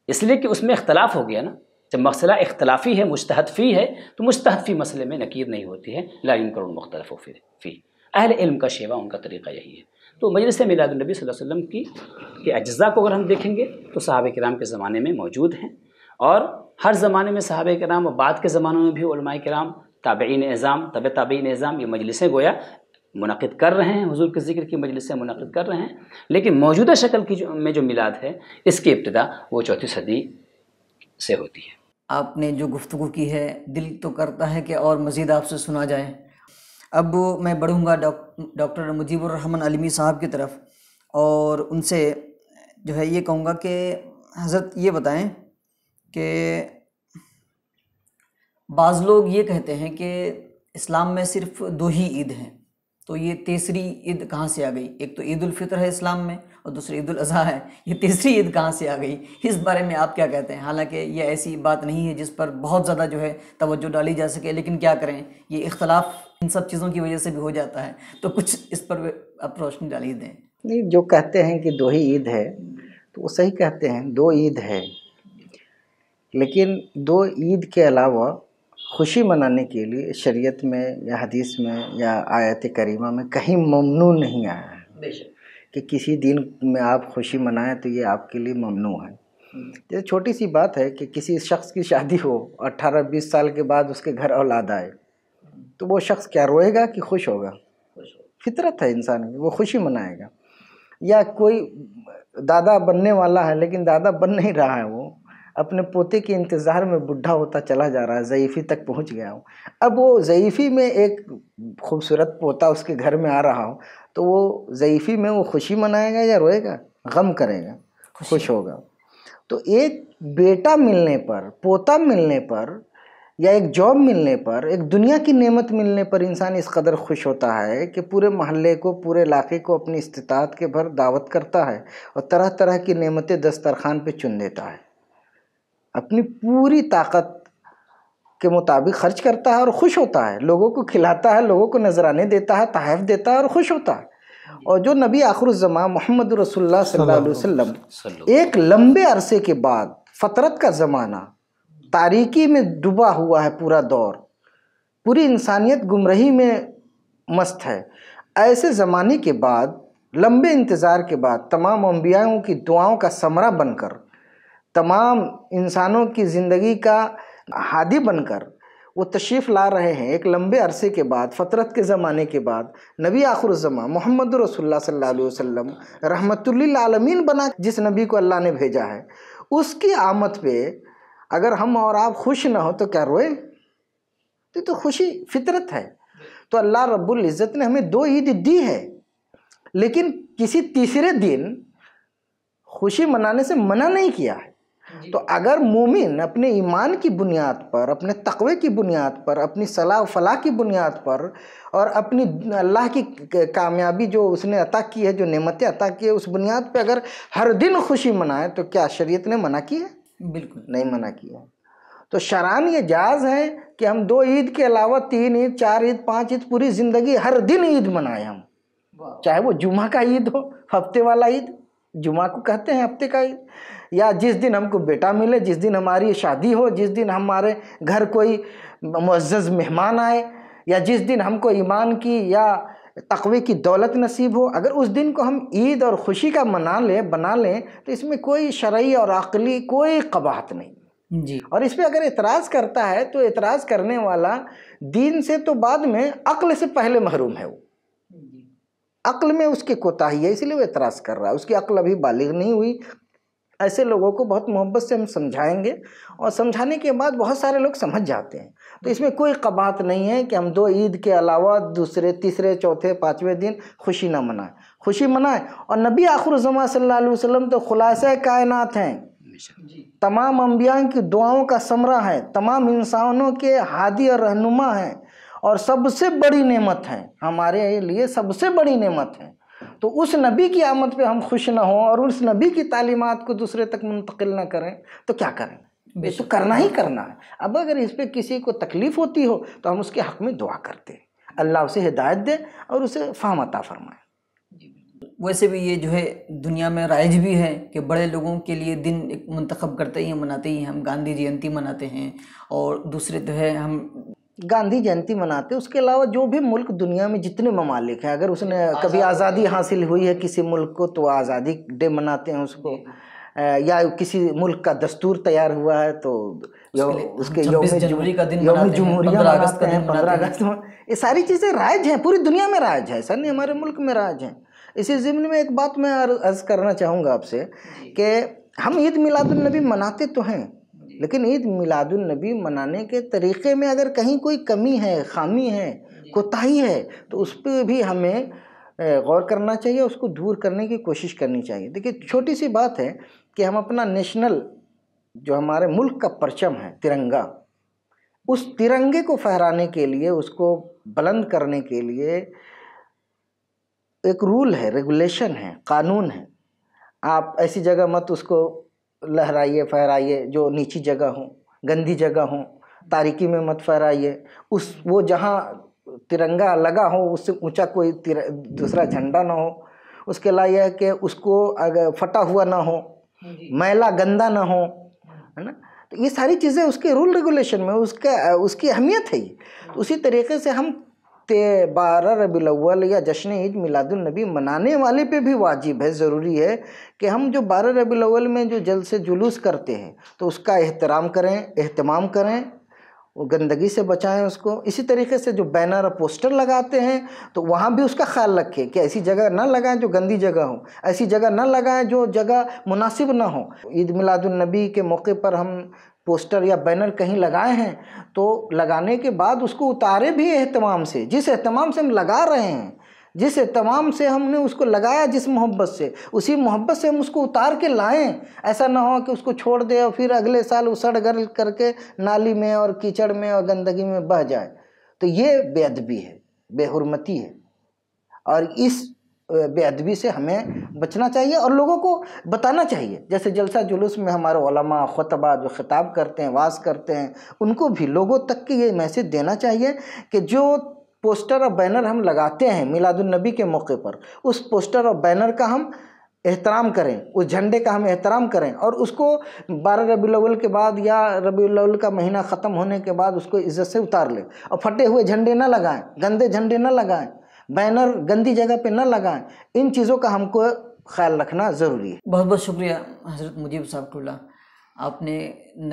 इसलिए कि उसमें इख्तलाफ हो गया ना जब मसला इख्तलाफी है मुस्तफी है तो मुस्तफी मसले में नकीर नहीं होती है लाइन करोड़ मुख्तलफ फिर फ़ी अहल इल्म का शेवा उनका तरीका यही है तो मजलिस मिलादुलनबी वसल्लम की के अज्जा को अगर हम देखेंगे तो साहब कराम के ज़माने में मौजूद हैं और हर ज़माने में साहब कराम और बाद के ज़मानों में भी कराम ताबीन निज़ाम तब ताबी निज़ाम ये मजलिसें गोया मुनद कर रहे हैं हजूर के ज़िक्र की मजलिसें मुनद कर रहे हैं लेकिन मौजूदा शक्ल की जो में जो मिलाद है इसकी इब्तदा वो चौथी सदी से होती है आपने जो गुफ्तु की है दिल तो करता है कि और मज़ीद आपसे सुना जाए अब मैं बढ़ूँगा डॉक्टर मुजीबरहन अलमी साहब की तरफ और उनसे जो है ये कहूँगा कि हज़रत ये बताएं कि बाज़ लोग ये कहते हैं कि इस्लाम में सिर्फ दो ही ईद हैं तो ये तीसरी ईद कहाँ से आ गई एक तो ईद फ़ितर है इस्लाम में और दूसरी ईद अज़ी है ये तीसरी ईद कहाँ से आ गई इस बारे में आप क्या कहते हैं हालांकि ये ऐसी बात नहीं है जिस पर बहुत ज़्यादा जो है तवज्जो डाली जा सके लेकिन क्या करें ये इख्तलाफ इन सब चीज़ों की वजह से भी हो जाता है तो कुछ इस पर आप रोशनी डाली दें नहीं जो कहते हैं कि दो ही ईद है तो वो सही कहते हैं दो ईद है लेकिन दो ईद के अलावा खुशी मनाने के लिए शरीयत में या हदीस में या आयत करीमा में कहीं ममनू नहीं आया है कि किसी दिन में आप खुशी मनाएं तो ये आपके लिए ममनू है हम्म। जैसे छोटी सी बात है कि किसी शख्स की शादी हो 18-20 साल के बाद उसके घर औलाद आए तो वो शख्स क्या रोएगा कि खुश होगा फितरत है इंसान की वो खुशी मनाएगा या कोई दादा बनने वाला है लेकिन दादा बन नहीं रहा है वो अपने पोते के इंतज़ार में बुढ़ा होता चला जा रहा है ज़यीफ़ी तक पहुंच गया हूँ अब वो ज़यीफ़ी में एक खूबसूरत पोता उसके घर में आ रहा हो तो वो ज़यीफ़ी में वो खुशी मनाएगा या रोएगा गम करेगा खुश होगा तो एक बेटा मिलने पर पोता मिलने पर या एक जॉब मिलने पर एक दुनिया की नेमत मिलने पर इंसान इस कदर खुश होता है कि पूरे महल्ले को पूरे इलाके को अपनी इस्तात के भर दावत करता है और तरह तरह की नेमतें दस्तरखान पे चुन देता है अपनी पूरी ताकत के मुताबिक खर्च करता है और खुश होता है लोगों को खिलाता है लोगों को नजराने देता है तहफ़ देता है और खुश होता है और जो नबी आखरुलजमा मोहम्मद रसोल्ला वसल्लम एक लंबे अरसे के बाद फतरत का ज़माना तारीकी में डूबा हुआ है पूरा दौर पूरी इंसानियत गुमरही में मस्त है ऐसे ज़माने के बाद लंबे इंतज़ार के बाद तमाम अम्बियाओं की दुआओं का समरा बनकर तमाम इंसानों की ज़िंदगी का हादी बनकर वो तशरीफ़ ला रहे हैं एक लंबे अरसे के बाद फ़तरत के ज़माने के बाद नबी आखुरज़मा मोहम्मद रसोल्ला सल्ला वसम रहमतुल्लामीन बना जिस नबी को अल्लाह ने भेजा है उसकी आमद पे अगर हम और आप खुश ना हो तो क्या रोए तो, तो खुशी फितरत है तो अल्लाह रब्बुल इज़्ज़त ने हमें दो ईद दी है लेकिन किसी तीसरे दिन खुशी मनाने से मना नहीं किया है तो अगर मोमिन अपने ईमान की बुनियाद पर अपने तकवे की बुनियाद पर अपनी सलाह फलाह की बुनियाद पर और अपनी अल्लाह की कामयाबी जो उसने अता की है जो नेमतें अता की है उस बुनियाद पर अगर हर दिन खुशी मनाए तो क्या शरीयत ने मना की है बिल्कुल नहीं मना की है तो शरान ये जायज़ है कि हम दो ईद के अलावा तीन ईद चार ईद पाँच ईद पूरी ज़िंदगी हर दिन ईद मनाएं हम चाहे वो जुमा का ईद हो हफ्ते वाला ईद जुमा को कहते हैं हफ्ते का ईद या जिस दिन हमको बेटा मिले जिस दिन हमारी शादी हो जिस दिन हमारे घर कोई मज्ज़ मेहमान आए या जिस दिन हमको ईमान की या तकवे की दौलत नसीब हो अगर उस दिन को हम ईद और ख़ुशी का मना लें बना लें तो इसमें कोई शर्य और अकली कोई कबाहत नहीं जी और इस पर अगर एतराज़ करता है तो एतराज़ करने वाला दीन से तो बाद में अक्ल से पहले महरूम है वो अक्ल में उसकी कोताही है इसलिए वो एतराज़ कर रहा है उसकी अक्ल अभी बालिग नहीं हुई ऐसे लोगों को बहुत मोहब्बत से हम समझाएंगे और समझाने के बाद बहुत सारे लोग समझ जाते हैं तो इसमें कोई कबात नहीं है कि हम दो ईद के अलावा दूसरे तीसरे चौथे पाँचवें दिन खुशी ना मनाएं खुशी मनाएं और नबी आखर जमा सल्ला वसम तो खुलासा कायनत हैं तमाम अम्बिया की दुआओं का समरा है तमाम इंसानों के हादी और रहनुमा हैं और सबसे बड़ी नेमत हैं हमारे लिए सबसे बड़ी नेमत है तो उस नबी की आमद पे हम खुश ना हों और उस नबी की तालीमत को दूसरे तक मुंतकिल ना करें तो क्या करें ये तो करना ही करना है अब अगर इस पर किसी को तकलीफ़ होती हो तो हम उसके हक़ में दुआ करते हैं अल्लाह उसे हिदायत दे और उसे फ़ाम अता फरमाए वैसे भी ये जो है दुनिया में राइज भी है कि बड़े लोगों के लिए दिन एक मंतखब करते ही मनाते ही हम गांधी जयंती मनाते हैं और दूसरे जो है हम गांधी जयंती मनाते हैं उसके अलावा जो भी मुल्क दुनिया में जितने ममालिक हैं अगर उसने कभी आज़ादी हासिल हुई है किसी मुल्क को तो आज़ादी डे मनाते हैं उसको या किसी मुल्क का दस्तूर तैयार हुआ है तो उसके योम जमहूरी का दिन अगस्त का दिन हैं पंद्रह अगस्त में ये सारी चीज़ें राज हैं पूरी दुनिया में राज है सर नहीं हमारे मुल्क में राज हैं इसी ज़िम्न में एक बात मैं अर्ज करना चाहूँगा आपसे कि हम ईद मिलादुलनबी मनाते तो हैं लेकिन ईद मिलादुलनबी मनाने के तरीक़े में अगर कहीं कोई कमी है खामी है कोताही है तो उस पर भी हमें गौर करना चाहिए उसको दूर करने की कोशिश करनी चाहिए देखिए छोटी सी बात है कि हम अपना नेशनल जो हमारे मुल्क का परचम है तिरंगा उस तिरंगे को फहराने के लिए उसको बुलंद करने के लिए एक रूल है रेगुलेशन है कानून है आप ऐसी जगह मत उसको लहराइए फहराइए जो नीची जगह हो गंदी जगह हो तारीकी में मत फहराइए उस वो जहाँ तिरंगा लगा हो उससे ऊंचा कोई दूसरा झंडा ना हो उसके अलावा यह है कि उसको अगर फटा हुआ ना हो मैला गंदा ना हो है ना तो ये सारी चीज़ें उसके रूल रेगुलेशन में उसके उसकी अहमियत है ये तो उसी तरीके से हम बारह रबी अव्वल या जश्न ईद मिलादुलनबी मनाने वाले पे भी वाजिब है ज़रूरी है कि हम जो बारह रबी अव्वल में जो जल से जुलूस करते हैं तो उसका एहतराम करें अहतमाम करें गंदगी से बचाएं उसको इसी तरीके से जो बैनर और पोस्टर लगाते हैं तो वहाँ भी उसका ख्याल रखें कि ऐसी जगह ना लगाएं जो गंदी जगह हो ऐसी जगह ना लगाएं जो जगह मुनासिब ना हो ईद मिलादुलनबी के मौके पर हम पोस्टर या बैनर कहीं लगाए हैं तो लगाने के बाद उसको उतारे भी अहतमाम से जिस अहतमाम से हम लगा रहे हैं जिस तमाम से हमने उसको लगाया जिस मोहब्बत से उसी मोहब्बत से हम उसको उतार के लाएं ऐसा ना हो कि उसको छोड़ दे और फिर अगले साल उसड़ गर करके नाली में और कीचड़ में और गंदगी में बह जाए तो ये बेअदबी है बेहरमती है और इस बेअदबी से हमें बचना चाहिए और लोगों को बताना चाहिए जैसे जलसा जुलूस में हमारे ओलमा खुतबा जो ख़िताब करते हैं वास करते हैं उनको भी लोगों तक के ये मैसेज देना चाहिए कि जो पोस्टर और बैनर हम लगाते हैं मिलादुलनबी के मौके पर उस पोस्टर और बैनर का हम एहतराम करें उस झंडे का हम एहतराम करें और उसको बारह रबी अवल के बाद या रबी रबील का महीना ख़त्म होने के बाद उसको इज़्ज़त से उतार लें और फटे हुए झंडे ना लगाएं गंदे झंडे ना लगाएं बैनर गंदी जगह पे ना लगाएं इन चीज़ों का हमको ख्याल रखना ज़रूरी है बहुत बहुत शुक्रिया हज़रत मुजीब साहब टुल्ला आपने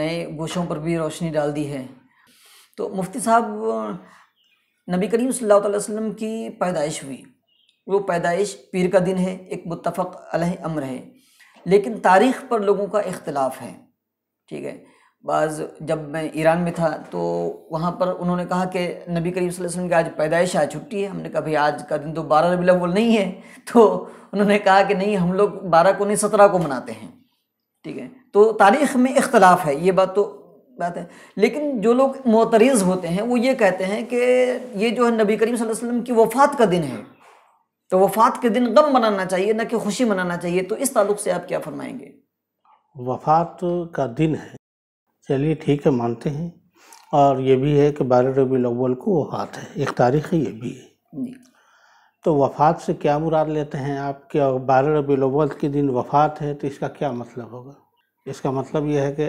नए गोशों पर भी रोशनी डाल दी है तो मुफ्ती साहब नबी करीम सल्लल्लाहु अलैहि वसल्लम की पैदाइश हुई वो पैदाइश पीर का दिन है एक मुतफ़ अलह अम्र है लेकिन तारीख़ पर लोगों का इख्तलाफ है ठीक है बाज़ जब मैं ईरान में था तो वहाँ पर उन्होंने कहा कि नबी करीम वसल्लम की आज पैदाइश आज छुट्टी है हमने कहा भाई आज का दिन तो बारह रबी अव्वल नहीं है तो उन्होंने कहा कि नहीं हम लोग बारह को नहीं सत्रह को मनाते हैं ठीक है तो तारीख में इख्तलाफ है ये बात तो बात है लेकिन जो लोग मोतरीज होते हैं वो ये कहते हैं कि ये जो है नबी करीम वसल्लम की वफ़ात का दिन है तो वफ़ात के दिन गम मनाना चाहिए ना कि खुशी मनाना चाहिए तो इस ताल्लुक से आप क्या फरमाएंगे वफ़ात का दिन है चलिए ठीक है मानते हैं और ये भी है कि बारह रबी अव्वल को वो हाथ है एक तारीख है ये भी है तो वफ़ात से क्या मुराद लेते हैं आप क्या बारह रबी अव्वल के दिन वफ़ात है तो इसका क्या मतलब होगा इसका मतलब यह है कि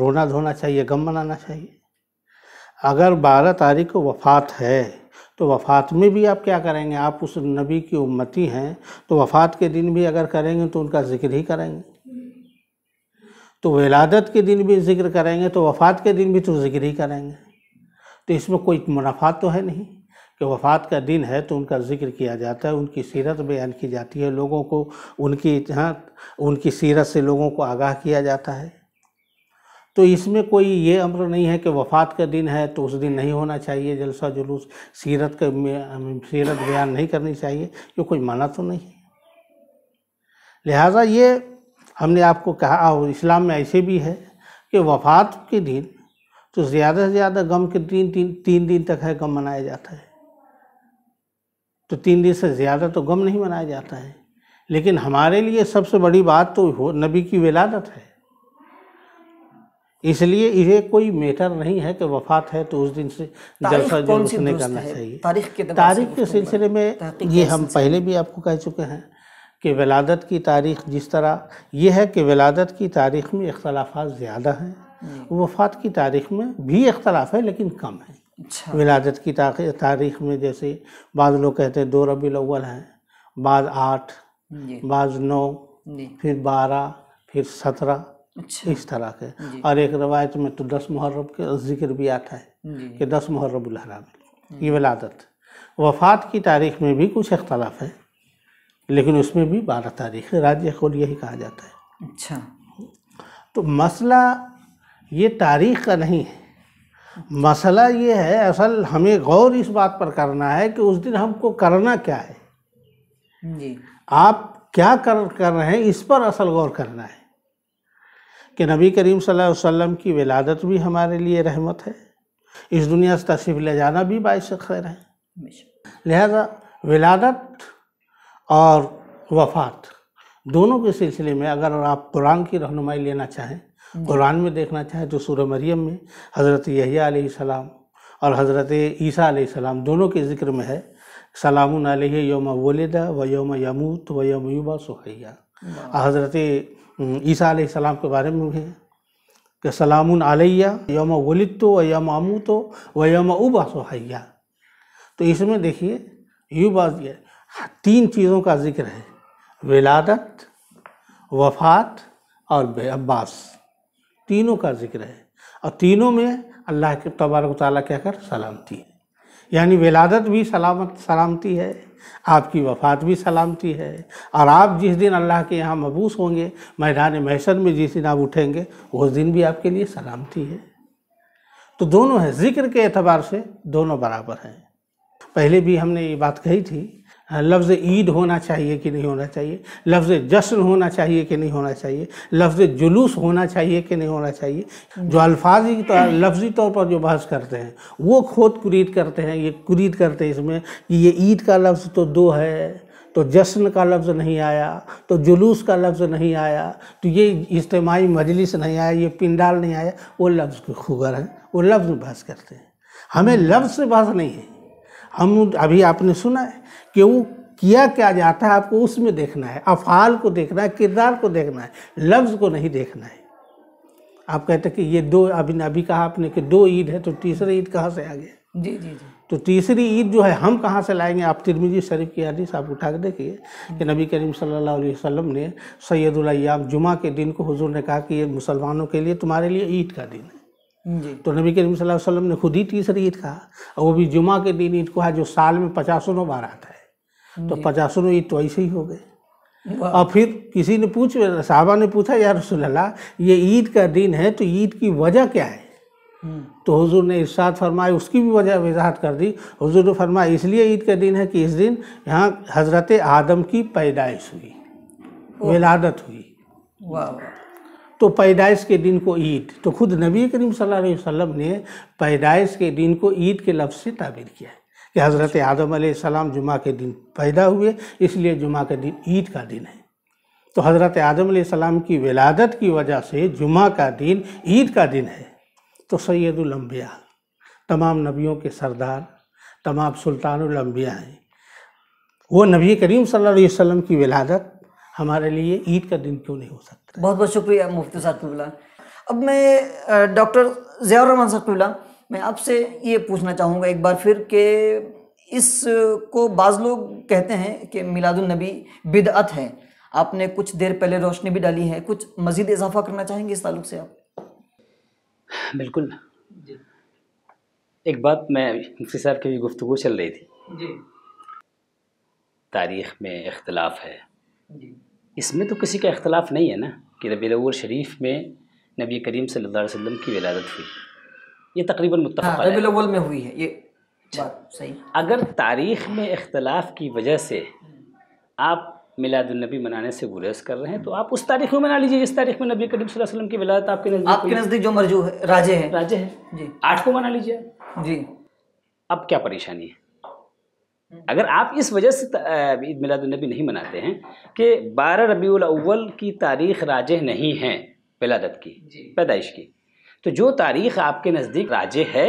रोना धोना चाहिए गम मनाना चाहिए अगर बारह तारीख को वफ़ात है तो वफ़ात में भी आप क्या करेंगे आप उस नबी की उम्मती हैं तो वफ़ात के दिन भी अगर करेंगे तो उनका जिक्र ही करेंगे तो विलादत के दिन भी जिक्र करेंगे तो वफ़ात के दिन भी तो जिक्र ही करेंगे तो इसमें कोई मुनाफात तो है नहीं कि वफ़ात का दिन है तो उनका जिक्र किया जाता है उनकी सीरत बयान की जाती है लोगों को उनकी हाँ उनकी सीरत से लोगों को आगाह किया जाता है तो इसमें कोई ये अम्र नहीं है कि वफ़ात का दिन है तो उस दिन नहीं होना चाहिए जलसा जुलूस सीरत का सीरत बयान नहीं करनी चाहिए ये कोई माना तो नहीं है लिहाजा ये हमने आपको कहा और इस्लाम में ऐसे भी है कि वफात के दिन तो ज़्यादा से ज़्यादा गम के तीन तीन तीन दिन तक है गम मनाया जाता है तो तीन दिन से ज़्यादा तो गम नहीं मनाया जाता है लेकिन हमारे लिए सबसे बड़ी बात तो हो नबी की विलादत है इसलिए ये कोई मैटर नहीं है कि वफात है तो उस दिन से जलसा जुलूस नहीं करना चाहिए तारीख के तारीख के सिलसिले में ये हम पहले भी आपको कह चुके हैं कि वलादत की तारीख़ जिस तरह यह है कि विलादत की तारीख़ में अख्तलाफा ज़्यादा हैं हम्म। वफ़ात की तारीख़ में भी इख्तलाफ है लेकिन कम है अच्छा। विलादत की तारीख़ में जैसे बाद लोग कहते हैं दो रबी अव्वल हैं बाद आठ बाद नौ फिर बारह फिर सत्रह अच्छा। इस तरह के और एक रवायत में तो दस मुहर्रम के जिक्र भी आता है कि दस मुहर्रम हराम ये हम्म। विलादत वफ़ात की तारीख़ में भी कुछ अख्तलाफ है लेकिन उसमें भी बारह तारीख राज्य खोल यही कहा जाता है अच्छा तो मसला ये तारीख का नहीं है मसला ये है असल हमें गौर इस बात पर करना है कि उस दिन हमको करना क्या है जी आप क्या कर कर रहे हैं इस पर असल गौर करना है कि नबी करीम सल्लल्लाहु अलैहि वसल्लम की विलादत भी हमारे लिए रहमत है इस दुनिया से तशरीफ ले जाना भी बायस खैर है लिहाजा विलादत और वफात दोनों के सिलसिले में अगर आप कुरान की रहनुमाई लेना चाहें कुरान में देखना चाहें तो सूर मरियम में हज़रत यहिया सलाम और हज़रत ईसा सलाम दोनों के ज़िक्र में है सलाम योम वलेदा व योम यमूत व योम युबा सुहैया हज़रत ईसा सलाम के बारे में भी है कि सलाम आलिया योम वलिद तो व योम तो व योम उबा सुहैया तो इसमें देखिए युबा तीन चीज़ों का जिक्र है विलादत वफात और अब्बास तीनों का जिक्र है और तीनों में अल्लाह के तबारक ताली क्या कर सलामती है यानी विलादत भी सलामत सलामती है आपकी वफात भी सलामती है और आप जिस दिन अल्लाह के यहाँ मबूस होंगे मैदान महसर में जिस दिन आप उठेंगे उस दिन भी आपके लिए सलामती है तो दोनों है ज़िक्र के अतबार से दोनों बराबर हैं पहले भी हमने ये बात कही थी हाँ, लफ्ज़ ईद होना चाहिए कि नहीं होना चाहिए लफ्ज़ जश्न होना चाहिए कि नहीं होना चाहिए लफ्ज़ जुलूस होना चाहिए कि नहीं होना चाहिए जो अल्फाजी तो, लफ्ज़ी तौर पर जो बहस करते हैं वो खुद कुरीद करते हैं ये कुरीद करते हैं इसमें कि ये ईद का लफ्ज़ तो दो है तो जश्न का लफ्ज़ नहीं आया तो जुलूस का लफ्ज़ नहीं आया तो ये इज्तमाही मजलिस नहीं आया ये पिंडाल नहीं आया वो लफ्ज़ के खुगर हैं वो लफ्ज़ बहस करते हैं हमें लफ्ज़ से बहस नहीं है हम अभी आपने सुना है क्यों किया क्या जाता है आपको उसमें देखना है अफाल को देखना है किरदार को देखना है लफ्ज़ को नहीं देखना है आप कहते कि ये दो अभी अभी कहा आपने कि दो ईद है तो तीसरी ईद कहाँ से आ गया जी जी जी तो तीसरी ईद जो है हम कहाँ से लाएंगे आप तिरमिजी शरीफ की हदीस आप उठा के देखिए कि नबी करीम सल्लल्लाहु अलैहि वसल्लम ने सैदुल्याम जुमा के दिन को हुजूर ने कहा कि ये मुसलमानों के लिए तुम्हारे लिए ईद का दिन है जी तो नबी करीम सल्लल्लाहु अलैहि वसल्लम ने खुद ही तीसरी ईद कहा और वो भी जुमा के दिन ईद को है जो साल में पचासों बार आता है तो पचासों ईद तो ऐसे ही हो गए और फिर किसी ने पूछ साहबा ने पूछा यार रसोल्ला ये ईद का दिन है तो ईद की वजह क्या है हम्म। तो हुजूर ने इर्शाद फरमाए उसकी भी वजह वजाहत कर दी हुजूर ने फरमाया इसलिए ईद का दिन है कि इस दिन यहाँ हज़रत आदम की पैदाइश हुई विलादत हुई वाह तो पैदाइश के दिन को ईद तो खुद नबी करीम सल्लल्लाहु अलैहि वसल्लम ने पैदाइश के दिन को ईद के लफ्ज़ से ताबीर किया है कि हज़रत आदम सलाम जुमा के दिन पैदा हुए इसलिए जुमा के दिन ईद का दिन है तो हज़रत आदम सलाम की विलादत की वजह से जुमा का दिन ईद का दिन है तो सैदुलम्बिया तमाम नबियों के सरदार तमाम सुल्तानम्बिया हैं वो नबी करीम सल्लल्लाहु अलैहि वसल्लम की विलादत हमारे लिए ईद का दिन क्यों नहीं हो सकता बहुत बहुत शुक्रिया मुफ्ती साहब अब मैं डॉक्टर ज़ियाउर रहमान साहब मैं आपसे ये पूछना चाहूँगा एक बार फिर कि इस को बाज़ लोग कहते हैं कि मिलादुलनबी बिदअत है आपने कुछ देर पहले रोशनी भी डाली है कुछ मज़ीद इजाफा करना चाहेंगे इस ताल्लुक से आप बिल्कुल एक बात मैं मुफ्ती साहब की भी गुफ्तु चल रही थी जी तारीख़ में इख्तलाफ है इसमें तो किसी का इख्तलाफ नहीं है ना कि रबी शरीफ में नबी करीम सल्लल्लाहु अलैहि वसल्लम की विलादत हुई ये तकरीबन मुतफ़ा हाँ, में हुई है ये अच्छा। सही अगर तारीख में इख्तलाफ की वजह से आप मिलादुलनबी मनाने से गुरेज कर रहे हैं तो आप उस तारीख में मना लीजिए जिस तारीख में नबी करीम वसल्लम की विलादत आपके नज़दीक आपके नज़दीक जो मरजू है राजे हैं राजे हैं जी आठ को मना लीजिए जी अब क्या परेशानी है अगर आप इस वजह से ईद मिलादुलनबी नहीं मनाते हैं कि बारह रबी अव्वल की तारीख राजे नहीं है विलादत की पैदाइश की तो जो तारीख़ आपके नज़दीक राजे है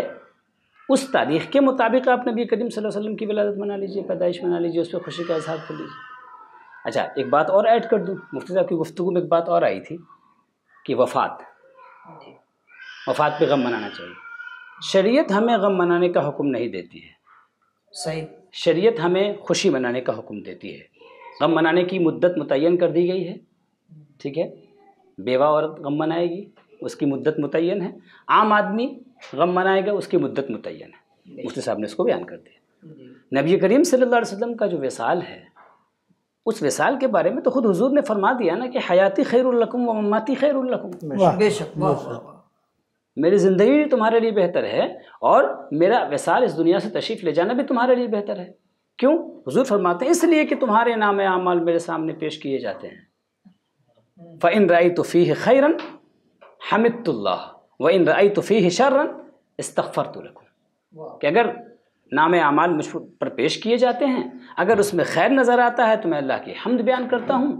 उस तारीख़ के मुताबिक आप नबी करीम सल्लल्लाहु अलैहि वसल्लम की विलादत मना लीजिए पैदाइश मना लीजिए उस पर खुशी का इजहार कर लीजिए अच्छा एक बात और ऐड कर दूँ मुफ्ती साहब की गुफ्तु में एक बात और आई थी कि वफ़ात वफ़ात पे गम मनाना चाहिए शरीयत हमें गम मनाने का हुक्म नहीं देती है सही शरीयत हमें खुशी मनाने का हुक्म देती है गम मनाने की मुद्दत मुतन कर दी गई है ठीक है बेवा औरत गम मनाएगी उसकी मुद्दत मुतन है आम आदमी गम मनाएगा उसकी मुद्दत मुतन है मुफ्ती साहब ने इसको बयान कर दिया नबी करीम सल्ला वसम का जो विसाल है उस विसाल के बारे में तो खुद हुजूर ने फरमा दिया ना कि हयाती खैरकुम व ममाती खैरकुम बेशक मेरी ज़िंदगी भी तुम्हारे लिए बेहतर है और मेरा विसाल इस दुनिया से तशरीफ़ ले जाना भी तुम्हारे लिए बेहतर है क्यों हजूर फरमाते हैं इसलिए कि तुम्हारे नाम आमाल मेरे सामने पेश किए जाते हैं हम्म। फाइन राय तो फ़ी खैरन हमितुल्ला व इन रई फी शर्रन इस्तफ़र तो रखूँ कि अगर नाम अमाल मुझ पर पेश किए जाते हैं अगर उसमें खैर नज़र आता है तो मैं अल्लाह की हमद बयान करता हूँ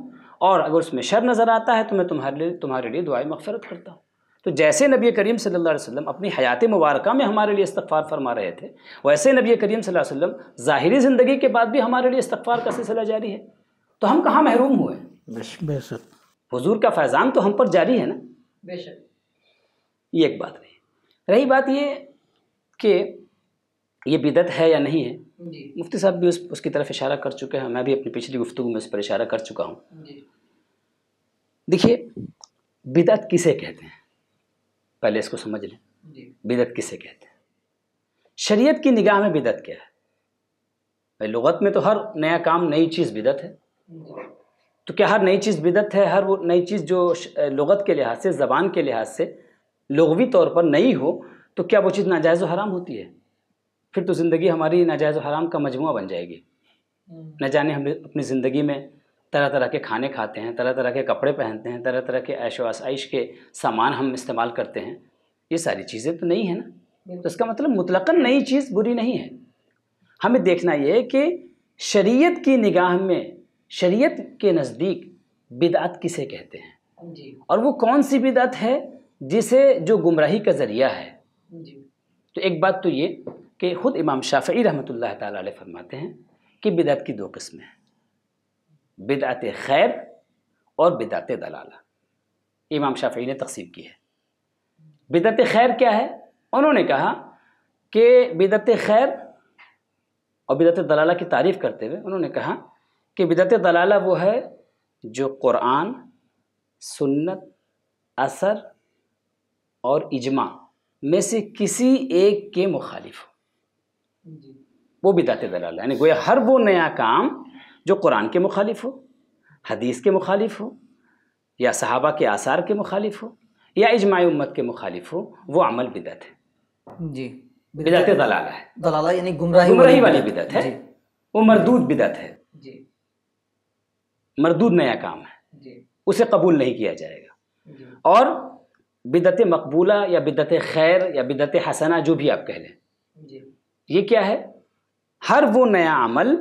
और अगर उसमें शर नज़र आता है तो मैं तुम्हारे लिए तुम्हारे लिए दुआई मफ़रत करता हूँ तो जैसे नबी करीम सल्ला वसम अपनी हयात मुबारक में हमारे लिए इस्तफ़ार फरमा रहे थे वैसे नबी करीम सल्लल्लाहु ज़ाहरी ज़िंदगी के बाद भी हमारे लिए इस्तफ़ार का सिलसिला जारी है तो हम कहाँ महरूम हुए हजूर का फैज़ान तो हम पर जारी है ना बेशक ये एक बात रही रही बात ये कि ये बिदत है या नहीं है मुफ्ती साहब भी उस उसकी तरफ इशारा कर चुके हैं मैं भी अपनी पिछली गुफ्तु में उस पर इशारा कर चुका हूँ देखिए बिदत किसे कहते हैं पहले इसको समझ लें बिदत किसे कहते हैं शरीयत की निगाह में बिदत क्या है भाई लगत में तो हर नया काम नई चीज़ बिदत है तो क्या हर नई चीज़ बिदत है हर वो नई चीज़ जो लगत के लिहाज से ज़बान के लिहाज से लगवी तौर पर नई हो तो क्या वो चीज़ नाजायज़ हराम होती है फिर तो ज़िंदगी हमारी नाजायज़ हराम का मजमू बन जाएगी हम्म। न जाने हम अपनी ज़िंदगी में तरह तरह के खाने खाते हैं तरह तरह के कपड़े पहनते हैं तरह तरह के ऐशो आसाइश के सामान हम इस्तेमाल करते हैं ये सारी चीज़ें तो नहीं है ना तो इसका मतलब मुतलकन नई चीज़ बुरी नहीं है हमें देखना ये है कि शरीयत की निगाह में शरीयत के नज़दीक बिदात किसे कहते हैं और वो कौन सी बिदात है जिसे जो गुमराही का ज़रिया है तो एक बात तो ये कि ख़ुद इमाम शाफी रहमत ला फरमाते हैं कि बिदात की दो किस्में हैं बिदात खैर और बिदात दलाला इमाम शाफी ने तकसीम की है बिदत खैर क्या है उन्होंने कहा कि बिदत खैर और बिदत दलाला की तारीफ़ करते हुए उन्होंने कहा कि बिदत दलाला वो है जो क़ुरान सुन्नत असर और इजमा में से किसी एक के मुखालिफ हो वो बिदात दलाल यानी गोया हर वो नया काम जो कुरान के मुखालिफ हो हदीस के मुखालिफ हो या सहाबा के आसार के मुखालिफ हो या इजमा उम्मत के मुखालिफ हो वो अमल बिदत है जी बिदत दलाला है दलाला यानी गुमराही वाली बिदत है वो मरदूद बिदत है मरदूद नया काम है उसे कबूल नहीं किया जाएगा और बिदत मकबूला या बिदत खैर या बिदत हसना जो भी आप कह लें ये क्या है हर वो नया अमल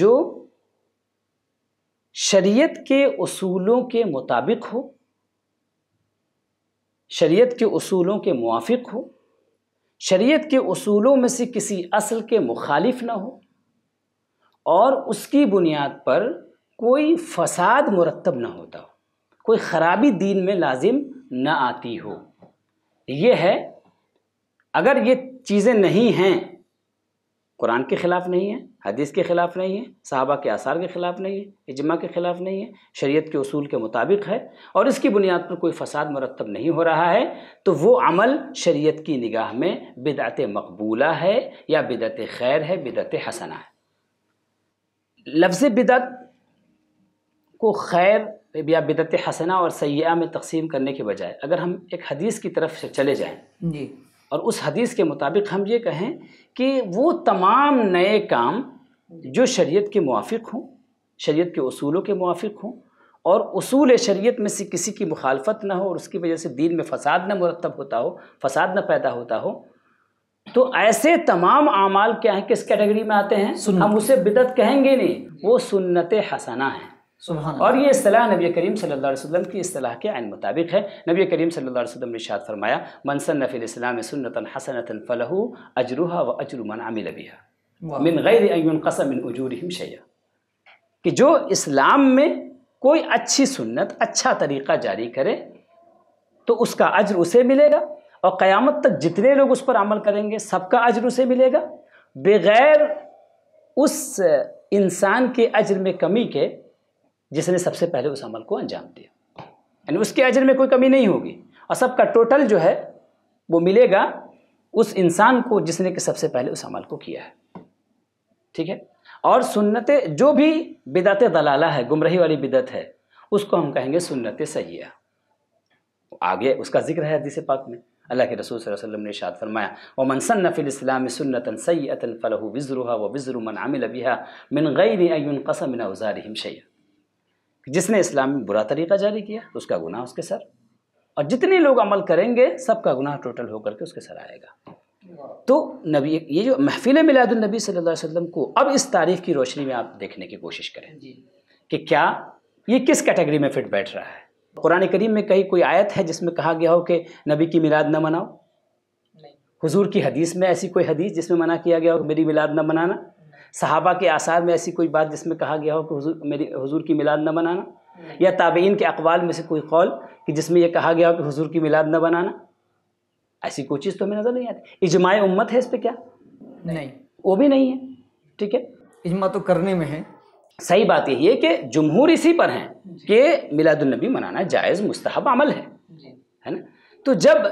जो शरीयत के असूलों के मुताबिक हो शरीयत के असूलों के मुआफ़ हो शरीयत के असूलों में से किसी असल के मुखालिफ ना हो और उसकी बुनियाद पर कोई फसाद मुरतब ना होता हो कोई ख़राबी दीन में लाजिम ना आती हो ये है अगर ये चीज़ें नहीं हैं कुरान के ख़िलाफ़ नहीं है हदीस के ख़िलाफ़ नहीं है साहबा के आसार के ख़िलाफ़ नहीं है इजमा के ख़िलाफ़ नहीं है शरीयत के असूल के मुताबिक है और इसकी बुनियाद पर कोई फ़साद मरतब नहीं हो रहा है तो वो अमल शरीयत की निगाह में बिदत मकबूला है या बिदत खैर है बिदत हसना है लफ्ज़ बिदत को खैर या बिदत हसना और सयाह में तकसीम करने के बजाय अगर हम एक हदीस की तरफ से चले जाएँ जी और उस हदीस के मुताबिक हम ये कहें कि वो तमाम नए काम जो शरीयत के मुआफ़ हों शरीयत के असूलों के मुआफ़ हों और असूल शरीयत में से किसी की मुखालफत ना हो और उसकी वजह से दीन में फसाद न मुरतब होता हो फसाद न पैदा होता हो तो ऐसे तमाम अमाल क्या हैं किस कैटेगरी में आते हैं हम उसे बिदत कहेंगे नहीं वो सुन्नत हसना है और ये असलाह नबी करीम सल्लल्लाहु की असलाह के आन मुताबिक है नबी करीम सल्लम ने शाद फरमाया मनसन नफ़ीसलाम सुनत हसन फ़लहू अजरूहा व अजरुमन आमिल मिन गैर कसम शैया कि जो इस्लाम में कोई अच्छी सुन्नत अच्छा तरीक़ा जारी करे तो उसका अजर उसे मिलेगा और क़यामत तक जितने लोग उस पर अमल करेंगे सबका अजर उसे मिलेगा बगैर उस इंसान के अजर में कमी के जिसने सबसे पहले उस अमल को अंजाम दिया यानी उसके अजर में कोई कमी नहीं होगी और सबका टोटल जो है वो मिलेगा उस इंसान को जिसने कि सबसे पहले उस अमल को किया है ठीक है और सुन्नत जो भी बिदत दलाला है गुमराही वाली बिदत है उसको हम कहेंगे सुन्नत सैया आगे उसका जिक्र है हदीस पाक में अल्लाह के रसूल वसल्लम ने शाद फरमाया व मनसन सुन्नत सुन्नतन सैतफ़लह वज़रुहा व वज़र मन आमिल बिहा मिन गई कसम उज़ारम शैया जिसने इस्लाम में बुरा तरीका जारी किया तो उसका गुनाह उसके सर और जितने लोग अमल करेंगे सबका गुनाह टोटल होकर के उसके सर आएगा तो नबी ये जो महफिल मिलादुलनबी सल्लल्लाहु वसम को अब इस तारीफ की रोशनी में आप देखने की कोशिश करें कि क्या ये किस कैटेगरी में फिट बैठ रहा है कुरान करीम में कहीं कोई आयत है जिसमें कहा गया हो कि नबी की मिलाद ना मनाओ हुजूर की हदीस में ऐसी कोई हदीस जिसमें मना किया गया हो मेरी मिलाद ना मनाना सहाबा के आसार में ऐसी कोई बात जिसमें कहा गया हो कि हुजूर मेरी हुजूर की मिलाद न बनाना या ताबेइन के अकवाल में से कोई कौल कि जिसमें यह कहा गया हो कि हुजूर की मिलाद न बनाना ऐसी कोई चीज़ तो हमें नज़र नहीं आती इजमाय उम्मत है इस पर क्या नहीं वो भी नहीं है ठीक है इजमा तो करने में है सही बात यही है कि जमहूर इसी पर हैं कि मिलादुलनबी मनाना जायज़ मुस्तहब अमल है है ना तो जब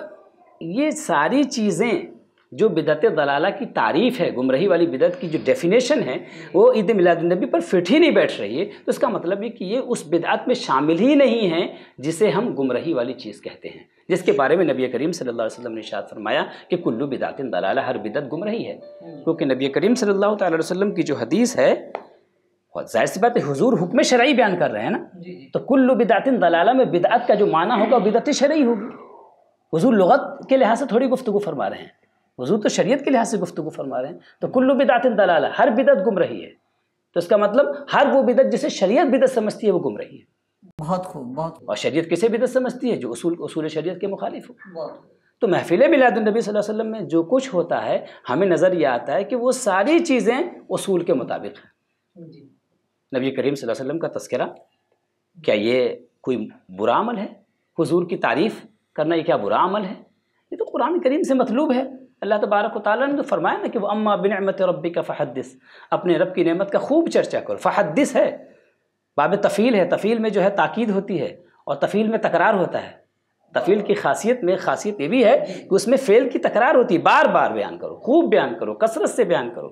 ये सारी चीज़ें जो बिदत दलाला की तारीफ़ है गुमराही वाली बिदत की जो डेफिनेशन है वो ईद मिलादुलनबी पर फिट ही नहीं बैठ रही है तो इसका मतलब ये कि ये उस बिदत में शामिल ही नहीं है जिसे हम गुमराही वाली चीज़ कहते हैं जिसके बारे में नबी करीम सल्लल्लाहु अलैहि वसल्लम ने शाद फरमाया कि कुल्लू बिदात दलाला हर बिदत रही है क्योंकि नबी करीम सल्ला वसम की जो हदीस है और जाहिर सी बात है हुक्म शरा बयान कर रहे हैं ना तो कुल्लु बिदातिन दलाला में बिदात का जो माना होगा बिदत शरा होगी हजूर लगत के लिहाज से थोड़ी गुफ्तु फरमा रहे हैं वजू तो शरीयत के लिहाज से गुफ्तु फरमा रहे हैं तो कुल्लु बिदात दलाल हर बिदत गुम रही है तो इसका मतलब हर वो बिदत जिसे शरीयत बिदत समझती है वो गुम रही है बहुत खूब बहुत और शरीयत किसे बिदत समझती है जो उसूल उसूल शरीयत के मुखालिफ हो तो महफिल मिलादुलनबी वसल्लम में जो कुछ होता है हमें नज़र ये आता है कि वो सारी चीज़ें उसूल के मुताबिक हैं नबी करीम वसल्लम का तस्करा क्या ये कोई बुरा अमल है हुजूर की तारीफ़ करना ये क्या बुरा अमल है ये तो कुरान करीम से मतलूब है अल्लाह तबारक ताली ने तो फरमाया ना कि वह अम्मा अमत रबी का फ़हदस अपने रब की नेमत का खूब चर्चा करो फ़हदस है बाब तफ़ील है तफ़ील में जो है ताक़ीद होती है और तफ़ील में तकरार होता है तफ़ील की खासियत में खासियत ये भी है कि उसमें फ़ेल की तकरार होती है बार बार बयान करो खूब बयान करो कसरत से बयान करो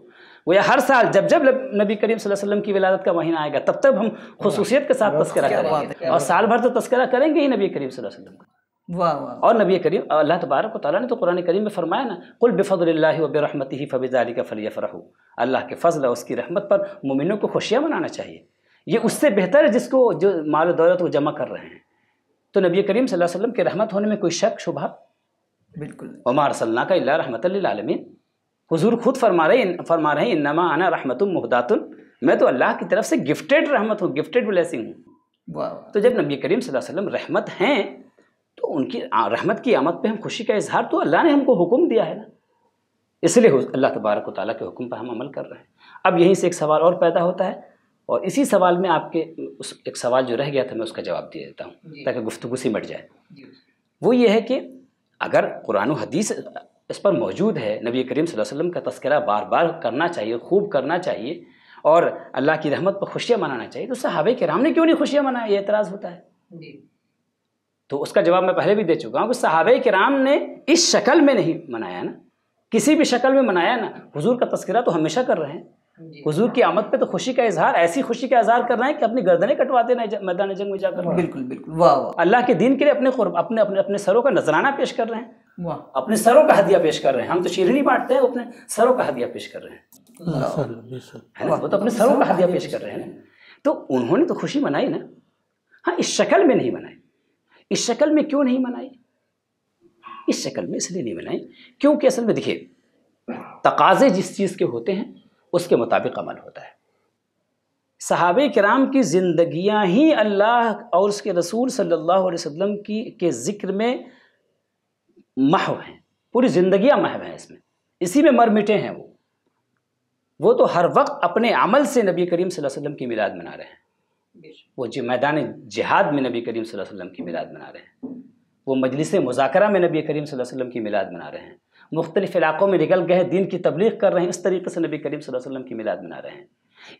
वो या हर साल जब जब नबी करीम वसल्लम की विलादत का महीना आएगा तब तब हम खसूसियत के साथ तस्करा करेंगे और साल भर तो तस्करा करेंगे ही नबी करीम वसल्लम का वाह और नबी करीम अल्लाह तबारक ताली ने तो कुरान करीम में फरमाया ना कुल बेफ़ल वबरहमत ही फ़बिज़ाली का फ़लिया फ़रहू अल्लाह के फजल उसकी रहमत पर मुमिनों को खुशियाँ मनाना चाहिए ये उससे बेहतर है जिसको जो माल दौलत वो जमा कर रहे हैं तो नबी करीम सल्लल्लाहु वसल्लम के रहमत होने में कोई शक शुभा बिल्कुल उमार सल्ला का रहमत आलमीन हुजूर खुद फरमा रहे फरमा रहे हैं नमा आना रहमत महदातुल मैं तो अल्लाह की तरफ से गिफ्टेड रहमत हूँ गिफ्टेड ब्लेसिंग हूँ तो जब नबी करीम सल्लल्लाहु वसल्लम रहमत हैं तो उनकी रहमत की आमद पे हम खुशी का इजहार तो अल्लाह ने हमको हुक्म दिया है ना इसलिए अल्लाह तबारक ताली के हुक्म पर हम अमल कर रहे हैं अब यहीं से एक सवाल और पैदा होता है और इसी सवाल में आपके उस एक सवाल जो रह गया था मैं उसका जवाब दे देता हूँ ताकि गुफ्तु मट जाए वो ये है कि अगर कुरान हदीस इस पर मौजूद है नबी करीम वसल्लम का तस्करा बार बार करना चाहिए खूब करना चाहिए और अल्लाह की रहमत पर खुशियाँ मनाना चाहिए तो साहब के राम ने क्यों नहीं खुशियाँ मनाया ये एतराज़ होता है तो उसका जवाब मैं पहले भी दे चुका हूँ कि साहब कराम ने इस शक्ल में नहीं मनाया ना किसी भी शक्ल में मनाया ना हुजूर का तस्करा तो हमेशा कर रहे हैं हुजूर की आमद पे तो खुशी का इजहार ऐसी खुशी का इजहार कर रहे हैं कि अपनी गर्दनें कटवा देना मैदान जंग में जाकर बिल्कुल बिल्कुल वाह वाह अल्लाह के दिन के लिए अपने अपने अपने अपने सरों का नजराना पेश कर रहे हैं वाह अपने सरों का हदिया पेश कर रहे हैं हम तो शीरनी बांटते हैं अपने सरों का हदिया पेश कर रहे हैं वो तो अपने सरों का हदिया पेश कर रहे हैं तो उन्होंने तो खुशी मनाई ना हाँ इस शक्ल में नहीं मनाई इस शक्ल में क्यों नहीं मनाई इस शक्ल में इसलिए नहीं मनाई क्योंकि असल में देखिए तकाजे जिस चीज़ के होते हैं उसके मुताबिक अमल होता है सहाब कराम की ज़िंदियाँ ही अल्लाह और उसके रसूल सल्लल्लाहु अलैहि वसल्लम की के ज़िक्र में महव हैं पूरी ज़िंदियाँ महव हैं इसमें इसी में मर मिटे हैं वो वो तो हर वक्त अपने अमल से नबी करीम सल्लल्लाहु अलैहि वसल्लम की मिलाद मना रहे हैं वो जो मैदान जिहाद में नबी करीम वसल्लम की मिलाद मना रहे हैं वो मजलिस मुजाकरा में नबी करीम वसल्लम की मिलाद मना रहे हैं मुख्तलिफ़ इलाक़ों में निकल गए दिन की तबलीग कर रहे हैं इस तरीके से नबी करीम वसल्लम की मिलाद मना रहे हैं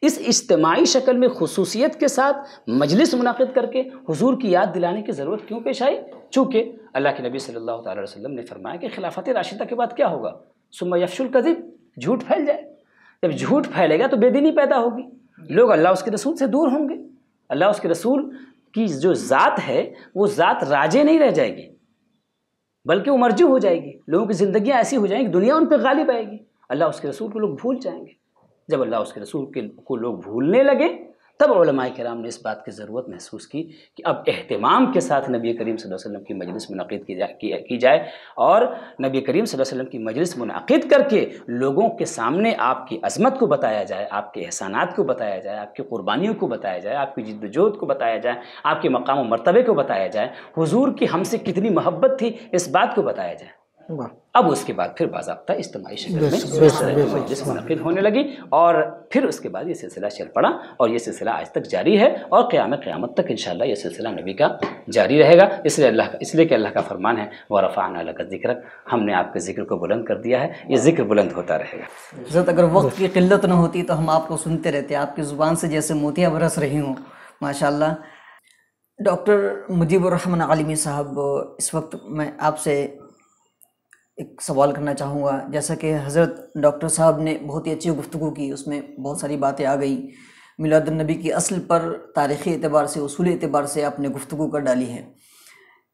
इस इज्तमाही शक्ल में खसूसियत के साथ मजलिस मुनद करके हुजूर की याद दिलाने की ज़रूरत क्यों पेश आई चूँकि अल्लाह के नबी सल्लल्लाहु अलैहि वसल्लम ने फरमाया कि खिलाफत राशिदा के बाद क्या होगा सुम यफशुल कदीब झूठ फैल जाए जब झूठ फैलेगा तो बेदीनी पैदा होगी लोग अल्लाह उसके रसूल से दूर होंगे अल्लाह उसके रसूल की जो ज़ात है वो ज़ात राजे नहीं रह जाएगी बल्कि वो मर्जी हो जाएगी लोगों की ज़िंदियाँ ऐसी हो जाएंगी दुनिया उन पर गालिब आएगी अल्लाह उसके रसूल को लोग भूल जाएंगे जब अल्लाह उसके रसूल के को लोग भूलने लगे तब कराम ने इस बात की ज़रूरत महसूस की कि अब अहतमाम के साथ नबी करीम वसल्लम की मजलिस मुनद की, की, की जाए और नबी करीम वसल्लम की मजलिस मुनद करके लोगों के सामने आपकी अजमत को बताया जाए आपके एहसानात को बताया जाए आपकी क़ुरबानियों को बताया जाए आपकी जद्दोजहद को बताया जाए आपके मकाम मरतबे को बताया जाए हुजूर की हमसे कितनी मोहब्बत थी इस बात को बताया जाए अब उसके बाद फिर बाबा इज्तमाही शक्ल में होने लगी और फिर उसके बाद ये सिलसिला चल पड़ा और ये सिलसिला आज तक जारी है और क़्याम क़्यामत तक इन ये सिलसिला नबी का जारी रहेगा इसलिए अल्लाह का इसलिए कि अल्लाह का फरमान है व रफ़ान अल्लाह का जिक्र हमने आपके जिक्र को बुलंद कर दिया है ये जिक्र बुलंद होता रहेगा हजरत अगर वक्त की किल्लत ना होती तो हम आपको सुनते रहते आपकी ज़ुबान से जैसे मोतियाँ बरस रही हूँ माशा डॉक्टर मुजीबुर रहमान आलमी साहब इस वक्त मैं आपसे एक सवाल करना चाहूँगा जैसा कि हज़रत डॉक्टर साहब ने बहुत ही अच्छी गुफ्तु की उसमें बहुत सारी बातें आ गई मिलादुलनबी की असल पर तारीख़ी एतबार से असूल एतबार से आपने गुफ्तु कर डाली है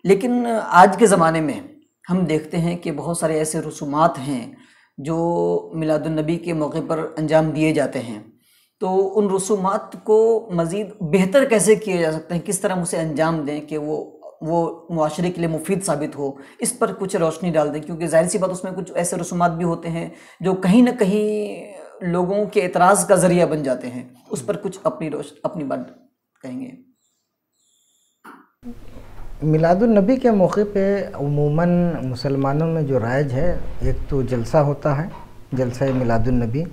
लेकिन आज के ज़माने में हम देखते हैं कि बहुत सारे ऐसे रसूमात हैं जो मिलादुलनबी के मौके पर अंजाम दिए जाते हैं तो उन रसूमात को मज़ीद बेहतर कैसे किए जा सकते हैं किस तरह हम उसे अंजाम दें कि वो वो माशरे के लिए मुफीद साबित हो इस पर कुछ रोशनी डाल दें क्योंकि जाहिर सी बात उसमें कुछ ऐसे रसूमात भी होते हैं जो कहीं ना कहीं लोगों के एतराज़ का ज़रिया बन जाते हैं उस पर कुछ अपनी रोश अपनी बात कहेंगे मिलादुलनबी के मौके पे उमूमन मुसलमानों में जो राइज है एक तो जलसा होता है जलसा मिलादुलनबी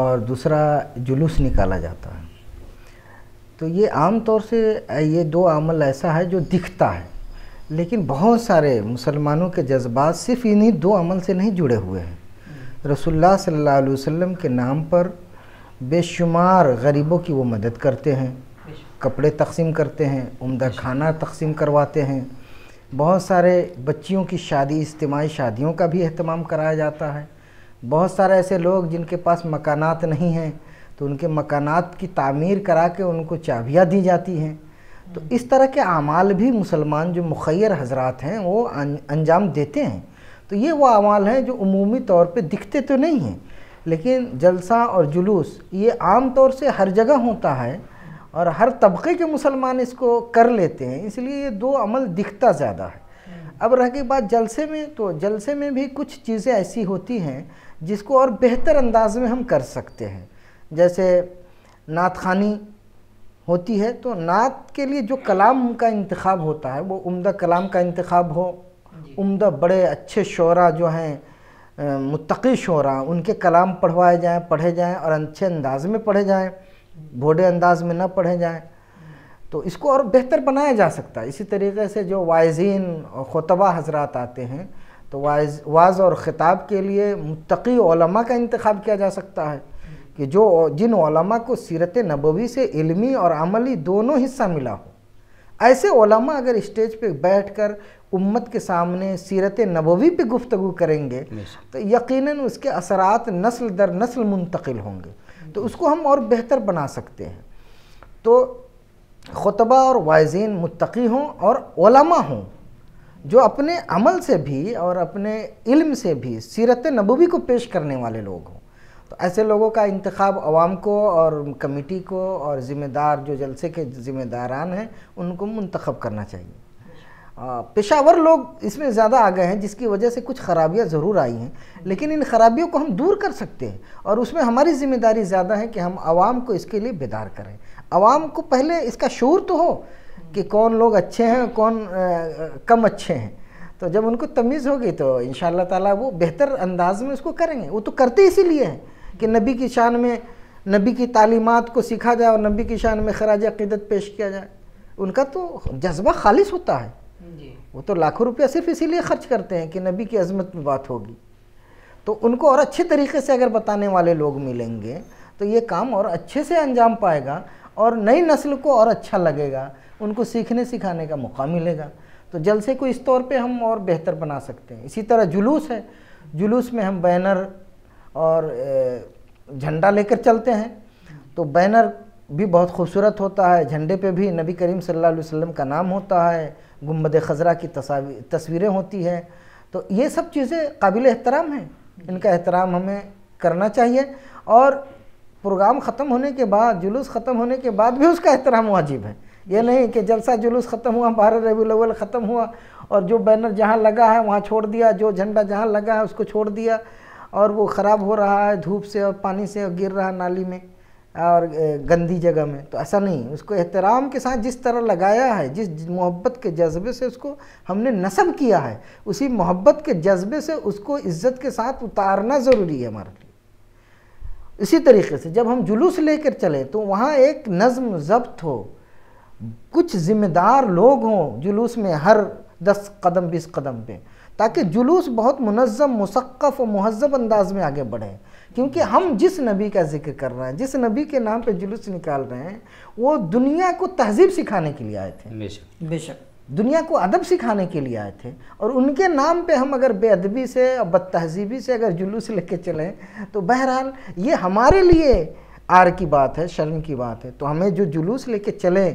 और दूसरा जुलूस निकाला जाता है तो ये आम तौर से ये दो अमल ऐसा है जो दिखता है लेकिन बहुत सारे मुसलमानों के जज्बात सिर्फ इन्हीं दो अमल से नहीं जुड़े हुए हैं रसोल्ला सल्ला वसम के नाम पर बेशुमार गरीबों की वो मदद करते हैं कपड़े तकसीम करते हैं उम्दा खाना तकसीम करवाते हैं बहुत सारे बच्चियों की शादी इज्तमी शादियों का भी अहतमाम कराया जाता है बहुत सारे ऐसे लोग जिनके पास मकानात नहीं हैं तो उनके मकानात की तामीर करा के उनको चाबियाँ दी जाती हैं तो इस तरह के अमाल भी मुसलमान जो मुखैर हजरात हैं वो अं-, अंजाम देते हैं तो ये वो अमाल हैं जो अमूमी तौर पर दिखते तो नहीं हैं लेकिन जलसा और जुलूस ये आम तौर से हर जगह होता है और हर तबके के मुसलमान इसको कर लेते हैं इसलिए ये दो अमल दिखता ज़्यादा है अब रह गई बात जलसे में तो जलसे में भी कुछ चीज़ें ऐसी होती हैं जिसको और बेहतर अंदाज में हम कर सकते हैं जैसे नात खानी होती है तो नात के लिए जो कलाम का इंतखब होता है वो उम्दा कलाम का इंतखब हो उम्दा बड़े अच्छे शरा जो हैं मुतकी शरा उनके कलाम पढ़वाए जाएँ पढ़े जाएँ और अच्छे अंदाज में पढ़े जाएँ भोडे अंदाज में ना पढ़े जाएँ तो इसको और बेहतर बनाया जा सकता है इसी तरीके से जो वाइजीन और खुतबा हजरात आते हैं तो वाज वाज और ख़िताब के लिए मुतकी का इंतखब किया जा सकता है कि जो जिन ओलमा को सीरत नबवी से इल्मी और अमली दोनों हिस्सा मिला हो ऐसे ओलमा अगर स्टेज पे बैठकर उम्मत के सामने सीरत नबवी पे गुफ्तु करेंगे तो यकीनन उसके असरात नस्ल दर नस्ल मुंतकिल होंगे तो उसको हम और बेहतर बना सकते हैं तो खुतबा और वाइजीन मुतकी हों और ओलमा हों जो अपने अमल से भी और अपने इल्म से भी सीरत नबवी को पेश करने वाले लोग हों तो ऐसे लोगों का इंतखब आवाम को और कमेटी को और ज़िम्मेदार जो जलसे के ज़िम्मेदारान हैं उनको मंतखब करना चाहिए पेशावर लोग इसमें ज़्यादा आ गए हैं जिसकी वजह से कुछ खराबियाँ ज़रूर आई हैं लेकिन इन खराबियों को हम दूर कर सकते हैं और उसमें हमारी ज़िम्मेदारी ज़्यादा है कि हम आवाम को इसके लिए बेदार करें आवाम को पहले इसका शोर तो हो कि कौन लोग अच्छे हैं कौन आ, कम अच्छे हैं तो जब उनको तमीज़ होगी तो इन ताला वो बेहतर अंदाज में उसको करेंगे वो तो करते इसीलिए हैं कि नबी की शान में नबी की तालीमत को सीखा जाए और नबी की शान में खराज अक़ीदत पेश किया जाए उनका तो जज्बा खालिश होता है वो तो लाखों रुपया सिर्फ इसीलिए खर्च करते हैं कि नबी की अजमत में बात होगी तो उनको और अच्छे तरीके से अगर बताने वाले लोग मिलेंगे तो ये काम और अच्छे से अंजाम पाएगा और नई नस्ल को और अच्छा लगेगा उनको सीखने सिखाने का मौका मिलेगा तो जलसे को इस तौर पे हम और बेहतर बना सकते हैं इसी तरह जुलूस है जुलूस में हम बैनर और झंडा लेकर चलते हैं तो बैनर भी बहुत खूबसूरत होता है झंडे पे भी नबी करीम सल्लल्लाहु अलैहि वसल्लम का नाम होता है गुम्बद खजरा की तस्वीर तस्वीरें होती हैं तो ये सब चीज़ें काबिल एहतराम हैं इनका एहतराम हमें करना चाहिए और प्रोग्राम ख़त्म होने के बाद जुलूस ख़त्म होने के बाद भी उसका एहतराम वाजिब है ये नहीं कि जलसा जुलूस ख़त्म हुआ बारह रबी ख़त्म हुआ और जो बैनर जहाँ लगा है वहाँ छोड़ दिया जो झंडा जहाँ लगा है उसको छोड़ दिया और वो ख़राब हो रहा है धूप से और पानी से और गिर रहा है नाली में और गंदी जगह में तो ऐसा नहीं उसको एहतराम के साथ जिस तरह लगाया है जिस मोहब्बत के जज्बे से उसको हमने नसब किया है उसी मोहब्बत के जज्बे से उसको इज़्ज़त के साथ उतारना ज़रूरी है हमारे लिए इसी तरीके से जब हम जुलूस लेकर चले तो वहाँ एक नज़म जब्त हो कुछ ज़िम्मेदार लोग हों जुलूस में हर दस कदम बीस कदम पे ताकि जुलूस बहुत मुनज़म मुसक्फ़ और महजब अंदाज में आगे बढ़े क्योंकि हम जिस नबी का जिक्र कर रहे हैं जिस नबी के नाम पे जुलूस निकाल रहे हैं वो दुनिया को तहजीब सिखाने के लिए आए थे बेशक बेशक दुनिया को अदब सिखाने के लिए आए थे और उनके नाम पे हम अगर बेअदबी से और बदतहजीबी से अगर जुलूस लेके चलें तो बहरहाल ये हमारे लिए आर की बात है शर्म की बात है तो हमें जो जुलूस लेके चलें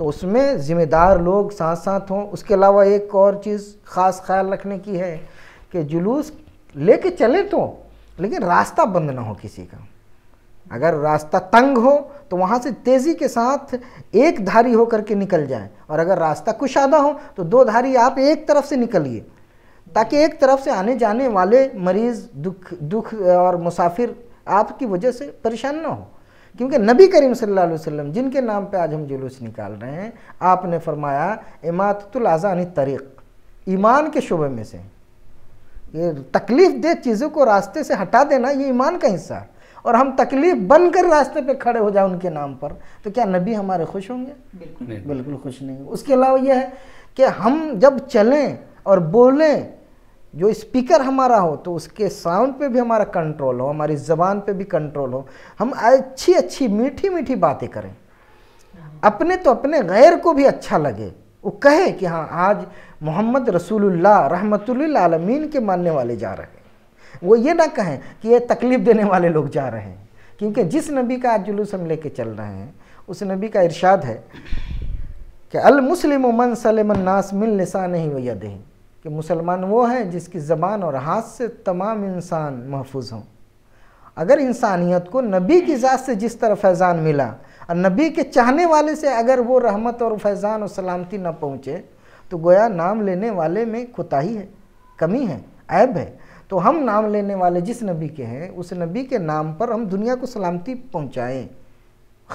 तो उसमें ज़िम्मेदार लोग साथ साथ हों उसके अलावा एक और चीज़ ख़ास ख्याल रखने की है कि जुलूस लेके चले तो लेकिन रास्ता बंद ना हो किसी का अगर रास्ता तंग हो तो वहाँ से तेज़ी के साथ एक धारी होकर के निकल जाए और अगर रास्ता कुशादा हो तो दो धारी आप एक तरफ से निकलिए ताकि एक तरफ से आने जाने वाले मरीज़ दुख दुख और मुसाफिर आपकी वजह से परेशान ना हो क्योंकि नबी करीम सल्लल्लाहु अलैहि वसल्लम जिनके नाम पे आज हम जुलूस निकाल रहे हैं आपने फरमाया इमातुल आज़ानी तरीक़ ईमान के शुबे में से ये तकलीफ़ दे चीज़ों को रास्ते से हटा देना ये ईमान का हिस्सा है और हम तकलीफ बनकर रास्ते पे खड़े हो जाए उनके नाम पर तो क्या नबी हमारे खुश होंगे बिल्कुल बिल्कुल खुश नहीं उसके अलावा यह है कि हम जब चलें और बोलें जो स्पीकर हमारा हो तो उसके साउंड पे भी हमारा कंट्रोल हो हमारी ज़बान पे भी कंट्रोल हो हम अच्छी अच्छी मीठी मीठी बातें करें अपने तो अपने गैर को भी अच्छा लगे वो कहे कि हाँ आज मोहम्मद रसूलुल्लाह रहमतुल्लामीन के मानने वाले जा रहे हैं वो ये ना कहें कि ये तकलीफ़ देने वाले लोग जा रहे हैं क्योंकि जिस नबी का आज जुलूस हम लेके चल रहे हैं उस नबी का इरशाद है कि अलमुसलिम मन नास मिल निशा नहीं वह यदही कि मुसलमान वो है जिसकी ज़बान और हाथ से तमाम इंसान महफूज हों अगर इंसानियत को नबी की ज़ात से जिस तरह फैज़ान मिला और नबी के चाहने वाले से अगर वो रहमत और फैज़ान और सलामती न पहुँचे तो गोया नाम लेने वाले में कोताही है कमी है ऐब है तो हम नाम लेने वाले जिस नबी के हैं उस नबी के नाम पर हम दुनिया को सलामती पहुँचाएँ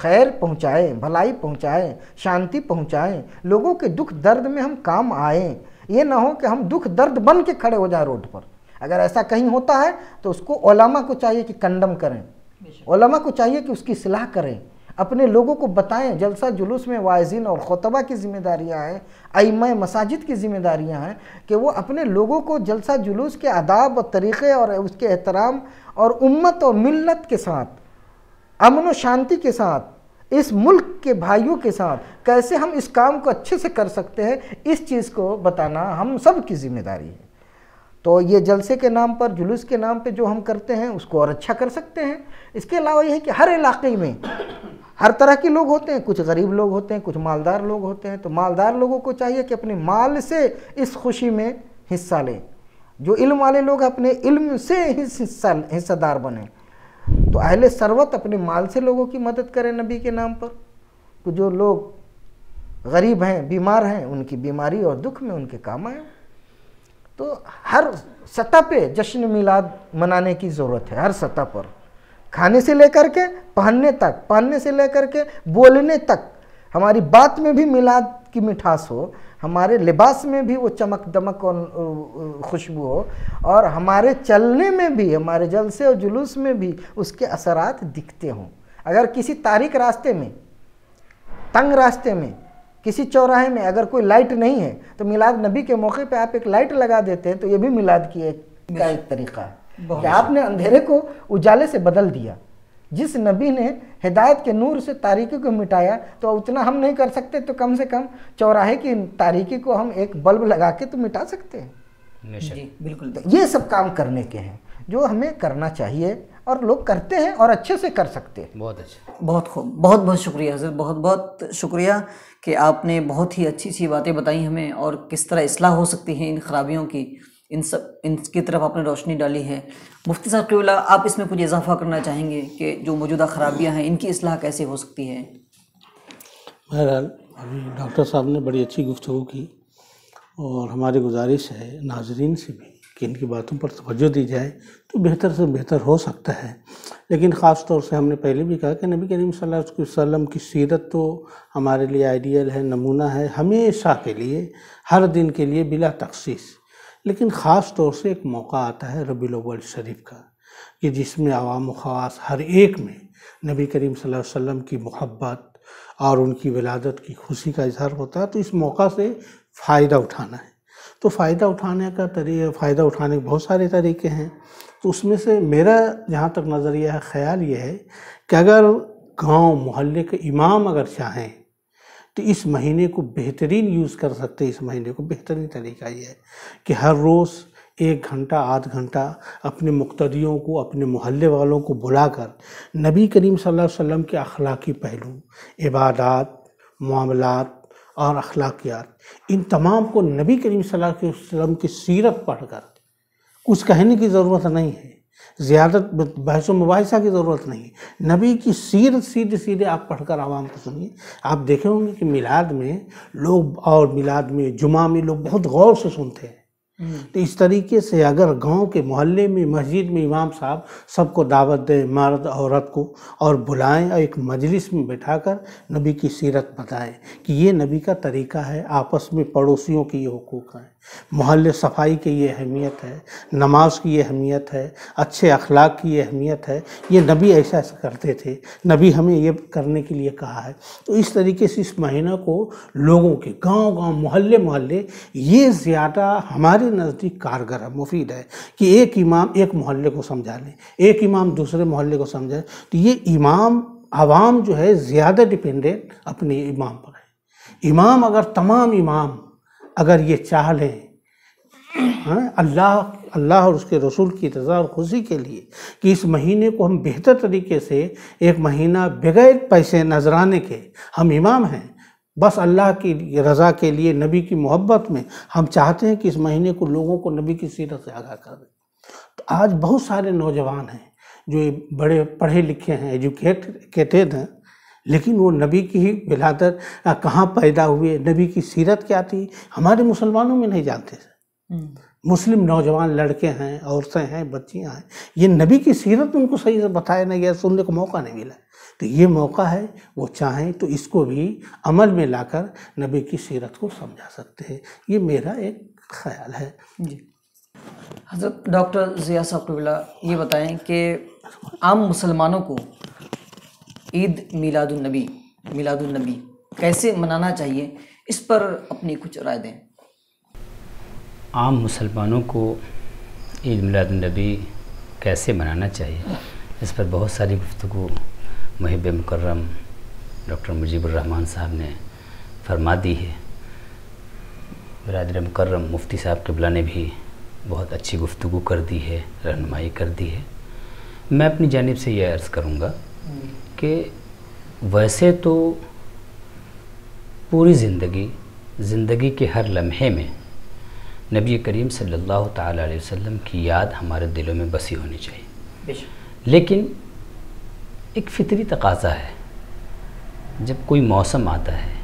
खैर पहुँचाएँ भलाई पहुँचाएँ शांति पहुँचाएँ लोगों के दुख दर्द में हम काम आएँ ये ना हो कि हम दुख दर्द बन के खड़े हो जाए रोड पर अगर ऐसा कहीं होता है तो उसको ओलामा को चाहिए कि कंडम करें ओलामा को चाहिए कि उसकी सलाह करें अपने लोगों को बताएं जलसा जुलूस में वायजीन और खुतबा की जिम्मेदारियां हैं आईम मसाजिद की जिम्मेदारियां हैं कि वो अपने लोगों को जलसा जुलूस के आदाब और तरीक़े और उसके एहतराम और उम्मत और मिलत के साथ अमन व शांति के साथ इस मुल्क के भाइयों के साथ कैसे हम इस काम को अच्छे से कर सकते हैं इस चीज़ को बताना हम सब की जिम्मेदारी है तो ये जलसे के नाम पर जुलूस के नाम पे जो हम करते हैं उसको और अच्छा कर सकते हैं इसके अलावा यह है कि हर इलाके में हर तरह के लोग होते हैं कुछ गरीब लोग होते हैं कुछ मालदार लोग होते हैं तो मालदार लोगों को चाहिए कि अपने माल से इस खुशी में हिस्सा लें जो इल्म वाले लोग अपने इल्म से हिस्सा हिस्सेदार बने तो अहले सरवत अपने माल से लोगों की मदद करें नबी के नाम पर तो जो लोग गरीब हैं बीमार हैं उनकी बीमारी और दुख में उनके काम आए तो हर सतह पे जश्न मिलाद मनाने की ज़रूरत है हर सतह पर खाने से लेकर के पहनने तक पहनने से लेकर के बोलने तक हमारी बात में भी मिलाद की मिठास हो हमारे लिबास में भी वो चमक दमक और खुशबू हो और हमारे चलने में भी हमारे जलसे और जुलूस में भी उसके असरात दिखते हों अगर किसी तारिक रास्ते में तंग रास्ते में किसी चौराहे में अगर कोई लाइट नहीं है तो मिलाद नबी के मौके पे आप एक लाइट लगा देते हैं तो ये भी मिलाद की एक का एक तरीका है कि आपने अच्छा। अंधेरे को उजाले से बदल दिया जिस नबी ने हिदायत के नूर से तारीकी को मिटाया तो उतना हम नहीं कर सकते तो कम से कम चौराहे की तारीकी को हम एक बल्ब लगा के तो मिटा सकते हैं जी बिल्कुल तो ये सब काम करने के हैं जो हमें करना चाहिए और लोग करते हैं और अच्छे से कर सकते हैं बहुत अच्छा बहुत खूब बहुत बहुत शुक्रिया हजरत बहुत बहुत शुक्रिया कि आपने बहुत ही अच्छी सी बातें बताई हमें और किस तरह असलाह हो सकती हैं इन खराबियों की इन सब इनकी तरफ आपने रोशनी डाली है मुफ्ती साहब केवला आप इसमें कुछ इजाफा करना चाहेंगे कि जो मौजूदा खराबियाँ हैं इनकी असलाह कैसे हो सकती है बहरहाल अभी डॉक्टर साहब ने बड़ी अच्छी गुफ्तु की और हमारी गुजारिश है नाजरीन से भी कि इनकी बातों पर तोज्जो दी जाए तो बेहतर से बेहतर हो सकता है लेकिन ख़ास तौर से हमने पहले भी कहा कि नबी करीम सल्लल्लाहु वसल्लम की सीरत तो हमारे लिए आइडियल है नमूना है हमेशा के लिए हर दिन के लिए बिला तखसीस लेकिन ख़ास तौर से एक मौका आता है रबी अवल शरीफ का कि जिसमें आवाम ख़वास हर एक में नबी करीम सल्लल्लाहु अलैहि वसल्लम की मोहब्बत और उनकी विलादत की खुशी का इजहार होता है तो इस मौका से फ़ायदा उठाना है तो फ़ायदा उठाने का तरीका फ़ायदा उठाने के बहुत सारे तरीके हैं तो उसमें से मेरा जहाँ तक नज़रिया है ख्याल ये है कि अगर गांव मोहल्ले के इमाम अगर चाहें तो इस महीने को बेहतरीन यूज़ कर सकते हैं इस महीने को बेहतरीन तरीका ये है कि हर रोज़ एक घंटा आध घंटा अपने मुक्तदियों को अपने मोहल्ले वालों को बुलाकर नबी करीम सल्लल्लाहु अलैहि वसल्लम के अखलाकी पहलू इबादत मामलात और अखलाकियात इन तमाम को नबी करीम सल्लल्लाहु अलैहि वसल्लम की सीरत पढ़कर कुछ कहने की ज़रूरत नहीं है ज़्यादा बहस मुबासा की ज़रूरत नहीं है नबी की सीरत सीधे सीधे आप पढ़कर आवाम को सुनिए आप देखे होंगे कि मिलाद में लोग और मिलाद में जुमा में लोग बहुत गौर से सुनते हैं हम्म। तो इस तरीके से अगर गांव के मोहल्ले में मस्जिद में इमाम साहब सबको दावत दें मर्द औरत को और बुलाएं और एक मजलिस में बैठाकर नबी की सीरत बताएं कि ये नबी का तरीका है आपस में पड़ोसियों के ये हकूक़ हैं मोहल्ले सफाई की ये अहमियत है नमाज की ये अहमियत है अच्छे अखलाक की ये अहमियत है ये नबी ऐसा ऐसा करते थे नबी हमें ये करने के लिए कहा है तो इस तरीके से इस महीने को लोगों के गांव गांव मोहल्ले मोहल्ले ये ज़्यादा हमारे नज़दीक कारगर है मुफीद है कि एक इमाम एक मोहल्ले को समझा लें एक इमाम दूसरे मोहल्ले को समझा तो ये इमाम आवाम जो है ज़्यादा डिपेंडेंट अपने इमाम पर है इमाम अगर तमाम इमाम अगर ये चाह लें हाँ, अल्लाह अल्लाह और उसके रसूल की रज़ा और खुशी के लिए कि इस महीने को हम बेहतर तरीके से एक महीना बगैर पैसे नजराने के हम इमाम हैं बस अल्लाह की रज़ा के लिए नबी की मोहब्बत में हम चाहते हैं कि इस महीने को लोगों को नबी की सीरत से आगाह कर दें तो आज बहुत सारे नौजवान हैं जो बड़े पढ़े लिखे हैं एजुकेटेड हैं लेकिन वो नबी की ही बिलादर कहाँ पैदा हुए नबी की सीरत क्या थी हमारे मुसलमानों में नहीं जानते हम्म। मुस्लिम नौजवान लड़के हैं औरतें हैं बच्चियाँ हैं ये नबी की सीरत उनको सही से बताया नहीं गया सुनने को मौका नहीं मिला तो ये मौका है वो चाहें तो इसको भी अमल में लाकर नबी की सीरत को समझा सकते हैं ये मेरा एक ख्याल है जी हजरत डॉक्टर ज़िया साहब ये बताएं कि आम मुसलमानों को ईद मिलादुलनबी मिलादुलनबी कैसे मनाना चाहिए इस पर अपनी कुछ राय दें आम मुसलमानों को ईद मिलादुलनबी कैसे मनाना चाहिए इस पर बहुत सारी गुफ्तु महब मुकर्रम डॉक्टर मुजीबरहमान साहब ने फरमा दी है बरदर मुकर्रम मुफ्ती साहब किबला ने भी बहुत अच्छी गुफ्तु कर दी है रहनुमाई कर दी है मैं अपनी जानब से यह अर्ज़ करूँगा हम्म। कि वैसे तो पूरी ज़िंदगी ज़िंदगी के हर लम्हे में नबी करीम सल्लल्लाहु अलैहि वसल्लम की याद हमारे दिलों में बसी होनी चाहिए लेकिन एक फितरी तकाजा है जब कोई मौसम आता है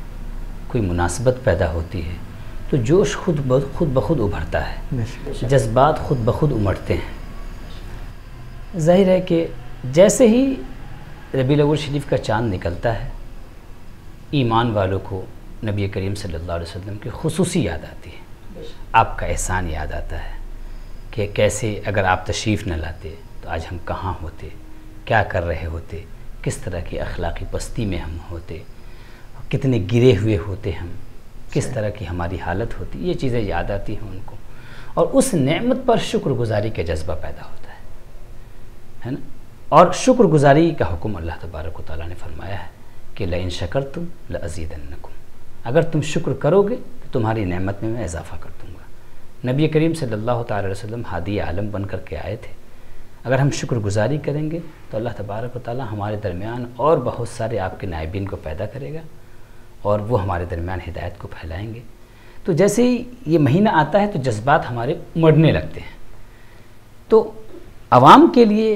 कोई मुनासबत पैदा होती है तो जोश खुद ब खुद ब खुद उभरता है जज्बात खुद ब खुद उमड़ते हैं जाहिर है कि जैसे ही रबी लगुल शरीफ का चाँद निकलता है ईमान वालों को नबी करीम सल्लल्लाहु अलैहि वसल्लम की खसूसी याद आती है आपका एहसान याद आता है कि कैसे अगर आप तशरीफ़ न लाते तो आज हम कहाँ होते क्या कर रहे होते किस तरह की अखलाकी पस्ती में हम होते कितने गिरे हुए होते हम किस तरह की हमारी हालत होती ये चीज़ें याद आती हैं उनको और उस नेमत पर शुक्रगुजारी का जज्बा पैदा होता है है ना और शुक्रगुजारी का हुक्म अल्लाह तबारक ताली ने फरमाया है कि इन शकर तुम लजीदनकुम अगर तुम शुक्र करोगे तो तुम्हारी नेमत में मैं इजाफ़ा कर दूँगा नबी करीम सल्लल्लाहु अलैहि वसल्लम हादी आलम बन कर के आए थे अगर हम शुक्रगुजारी करेंगे तो अल्लाह तबारक ताली हमारे दरमियान और बहुत सारे आपके नायबीन को पैदा करेगा और वो हमारे दरमियान हिदायत को फैलाएंगे तो जैसे ही ये महीना आता है तो जज्बात हमारे उमड़ने लगते हैं तो आवाम के लिए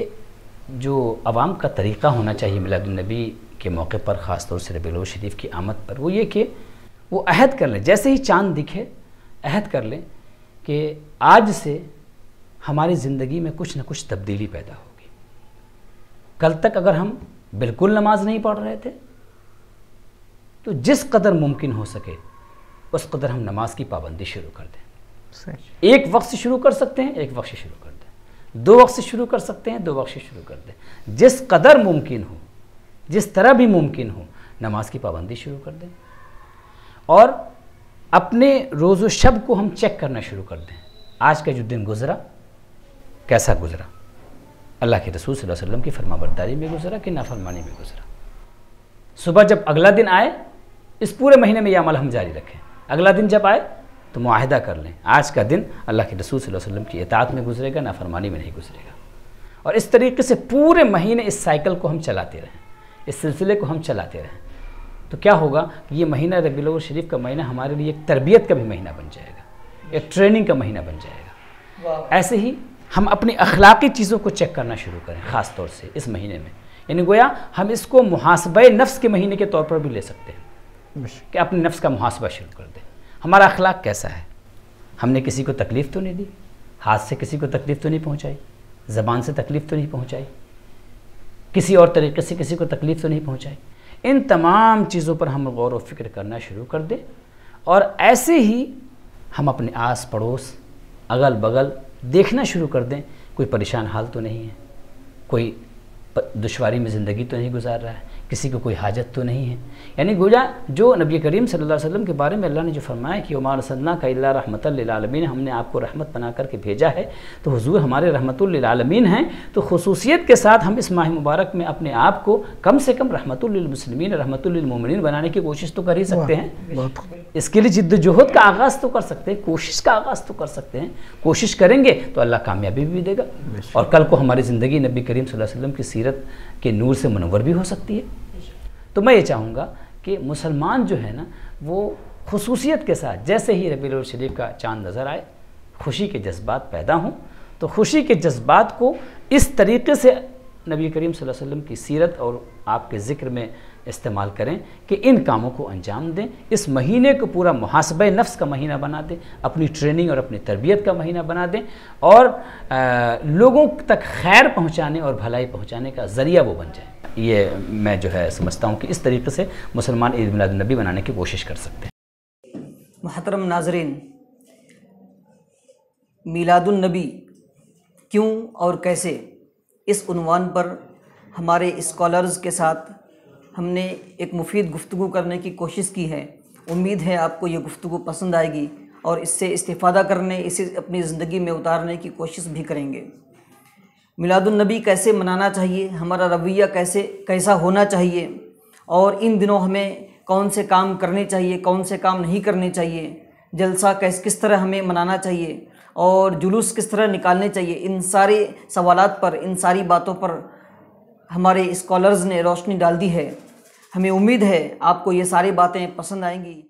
जो आवाम का तरीक़ा होना चाहिए मिलादुलनबी के मौके पर ख़ास तौर से रबील शरीफ की आमद पर वो ये कि वो अहद कर लें जैसे ही चांद दिखे अहद कर लें कि आज से हमारी ज़िंदगी में कुछ ना कुछ तब्दीली पैदा होगी कल तक अगर हम बिल्कुल नमाज नहीं पढ़ रहे थे तो जिस कदर मुमकिन हो सके उस कदर हम नमाज की पाबंदी शुरू कर दें एक वक्त से शुरू कर सकते हैं एक वक्त से शुरू कर दें दो वक्त से शुरू कर सकते हैं दो वक्त से शुरू कर दें जिस कदर मुमकिन हो जिस तरह भी मुमकिन हो नमाज की पाबंदी शुरू कर दें और अपने रोज़ शब को हम चेक करना शुरू कर दें आज का जो दिन गुज़रा कैसा गुज़रा अल्लाह के रसूल सल्लल्लाहु अलैहि वसल्लम की फरमाबरदारी में गुज़रा कि नाफरमानी में गुज़रा सुबह जब अगला दिन आए इस पूरे महीने में यह अमल हम जारी रखें अगला दिन जब आए तो माहिदा कर लें आज का दिन अल्लाह के रसूल वसल्लम की एतात में गुजरेगा नाफरमानी में नहीं गुजरेगा और इस तरीके से पूरे महीने इस साइकिल को हम चलाते रहें इस सिलसिले को हम चलाते रहें तो क्या होगा कि ये महीना रबील शरीफ का महीना हमारे लिए एक तरबियत का भी महीना बन जाएगा एक ट्रेनिंग का महीना बन जाएगा ऐसे ही हम अपनी अखलाकी चीज़ों को चेक करना शुरू करें ख़ास तौर से इस महीने में यानी गोया हम इसको मुहासब नफ्स के महीने के तौर पर भी ले सकते हैं कि अपने नफ्स का मुहासबा शुरू कर दें हमारा अखलाक कैसा है हमने किसी को तकलीफ़ तो नहीं दी हाथ से किसी को तकलीफ़ तो नहीं पहुंचाई ज़बान से तकलीफ़ तो नहीं पहुंचाई किसी और तरीके से किसी को तकलीफ़ तो नहीं पहुंचाई इन तमाम चीज़ों पर हम गौर व फिक्र करना शुरू कर दें और ऐसे ही हम अपने आस पड़ोस अगल बगल देखना शुरू कर दें कोई परेशान हाल तो नहीं है कोई दुशारी में ज़िंदगी तो नहीं गुजार रहा है किसी को कोई हाजत तो नहीं है यानी गोजा जो नबी करीम सल्लल्लाहु अलैहि वसल्लम के बारे में अल्लाह ने जो फरमाया कि उमार सन्ना का अल्ला रहमतमीन हमने आपको रहमत बना करके भेजा है तो हुजूर हमारे रहमत रहमतमीन हैं तो खसूसियत के साथ हम इस माह मुबारक में अपने आप को कम से कम रहमतमसलमिन रहमतमिन बनाने की कोशिश तो कर ही सकते हैं इसके लिए जिद्दोजहद का आगाज़ तो कर सकते हैं कोशिश का आगाज़ तो कर सकते हैं कोशिश करेंगे तो अल्लाह कामयाबी भी देगा और कल को हमारी ज़िंदगी नबी करीम वसम की सीरत के नूर से मनवर भी हो सकती है तो मैं ये चाहूँगा कि मुसलमान जो है ना वो खसूसियत के साथ जैसे ही रबी शरीफ का चांद नज़र आए खुशी के जज्बात पैदा हों तो खुशी के जज्बात को इस तरीके से नबी करीम वसल्लम की सीरत और आपके ज़िक्र में इस्तेमाल करें कि इन कामों को अंजाम दें इस महीने को पूरा मुहासब नफ्स का महीना बना दें अपनी ट्रेनिंग और अपनी तरबियत का महीना बना दें और आ, लोगों तक खैर पहुँचाने और भलाई पहुँचाने का ज़रिया वो बन जाए ये मैं जो है समझता हूँ कि इस तरीके से मुसलमान ईद मिलादुलनबी बनाने की कोशिश कर सकते हैं महतरम नाजरीन मिलादुलनबी क्यों और कैसे इस उनवान पर हमारे स्कॉलर्स के साथ हमने एक मुफीद गुफ्तु करने की कोशिश की है उम्मीद है आपको ये गुफ्तु पसंद आएगी और इससे इस्तीफ़ादा करने इसे अपनी ज़िंदगी में उतारने की कोशिश भी करेंगे मिलादुलनबी कैसे मनाना चाहिए हमारा रवैया कैसे कैसा होना चाहिए और इन दिनों हमें कौन से काम करने चाहिए कौन से काम नहीं करने चाहिए जलसा कैस किस तरह हमें मनाना चाहिए और जुलूस किस तरह निकालने चाहिए इन सारे सवाल पर इन सारी बातों पर हमारे इस्कॉलर्स ने रोशनी डाल दी है हमें उम्मीद है आपको ये सारी बातें पसंद आएंगी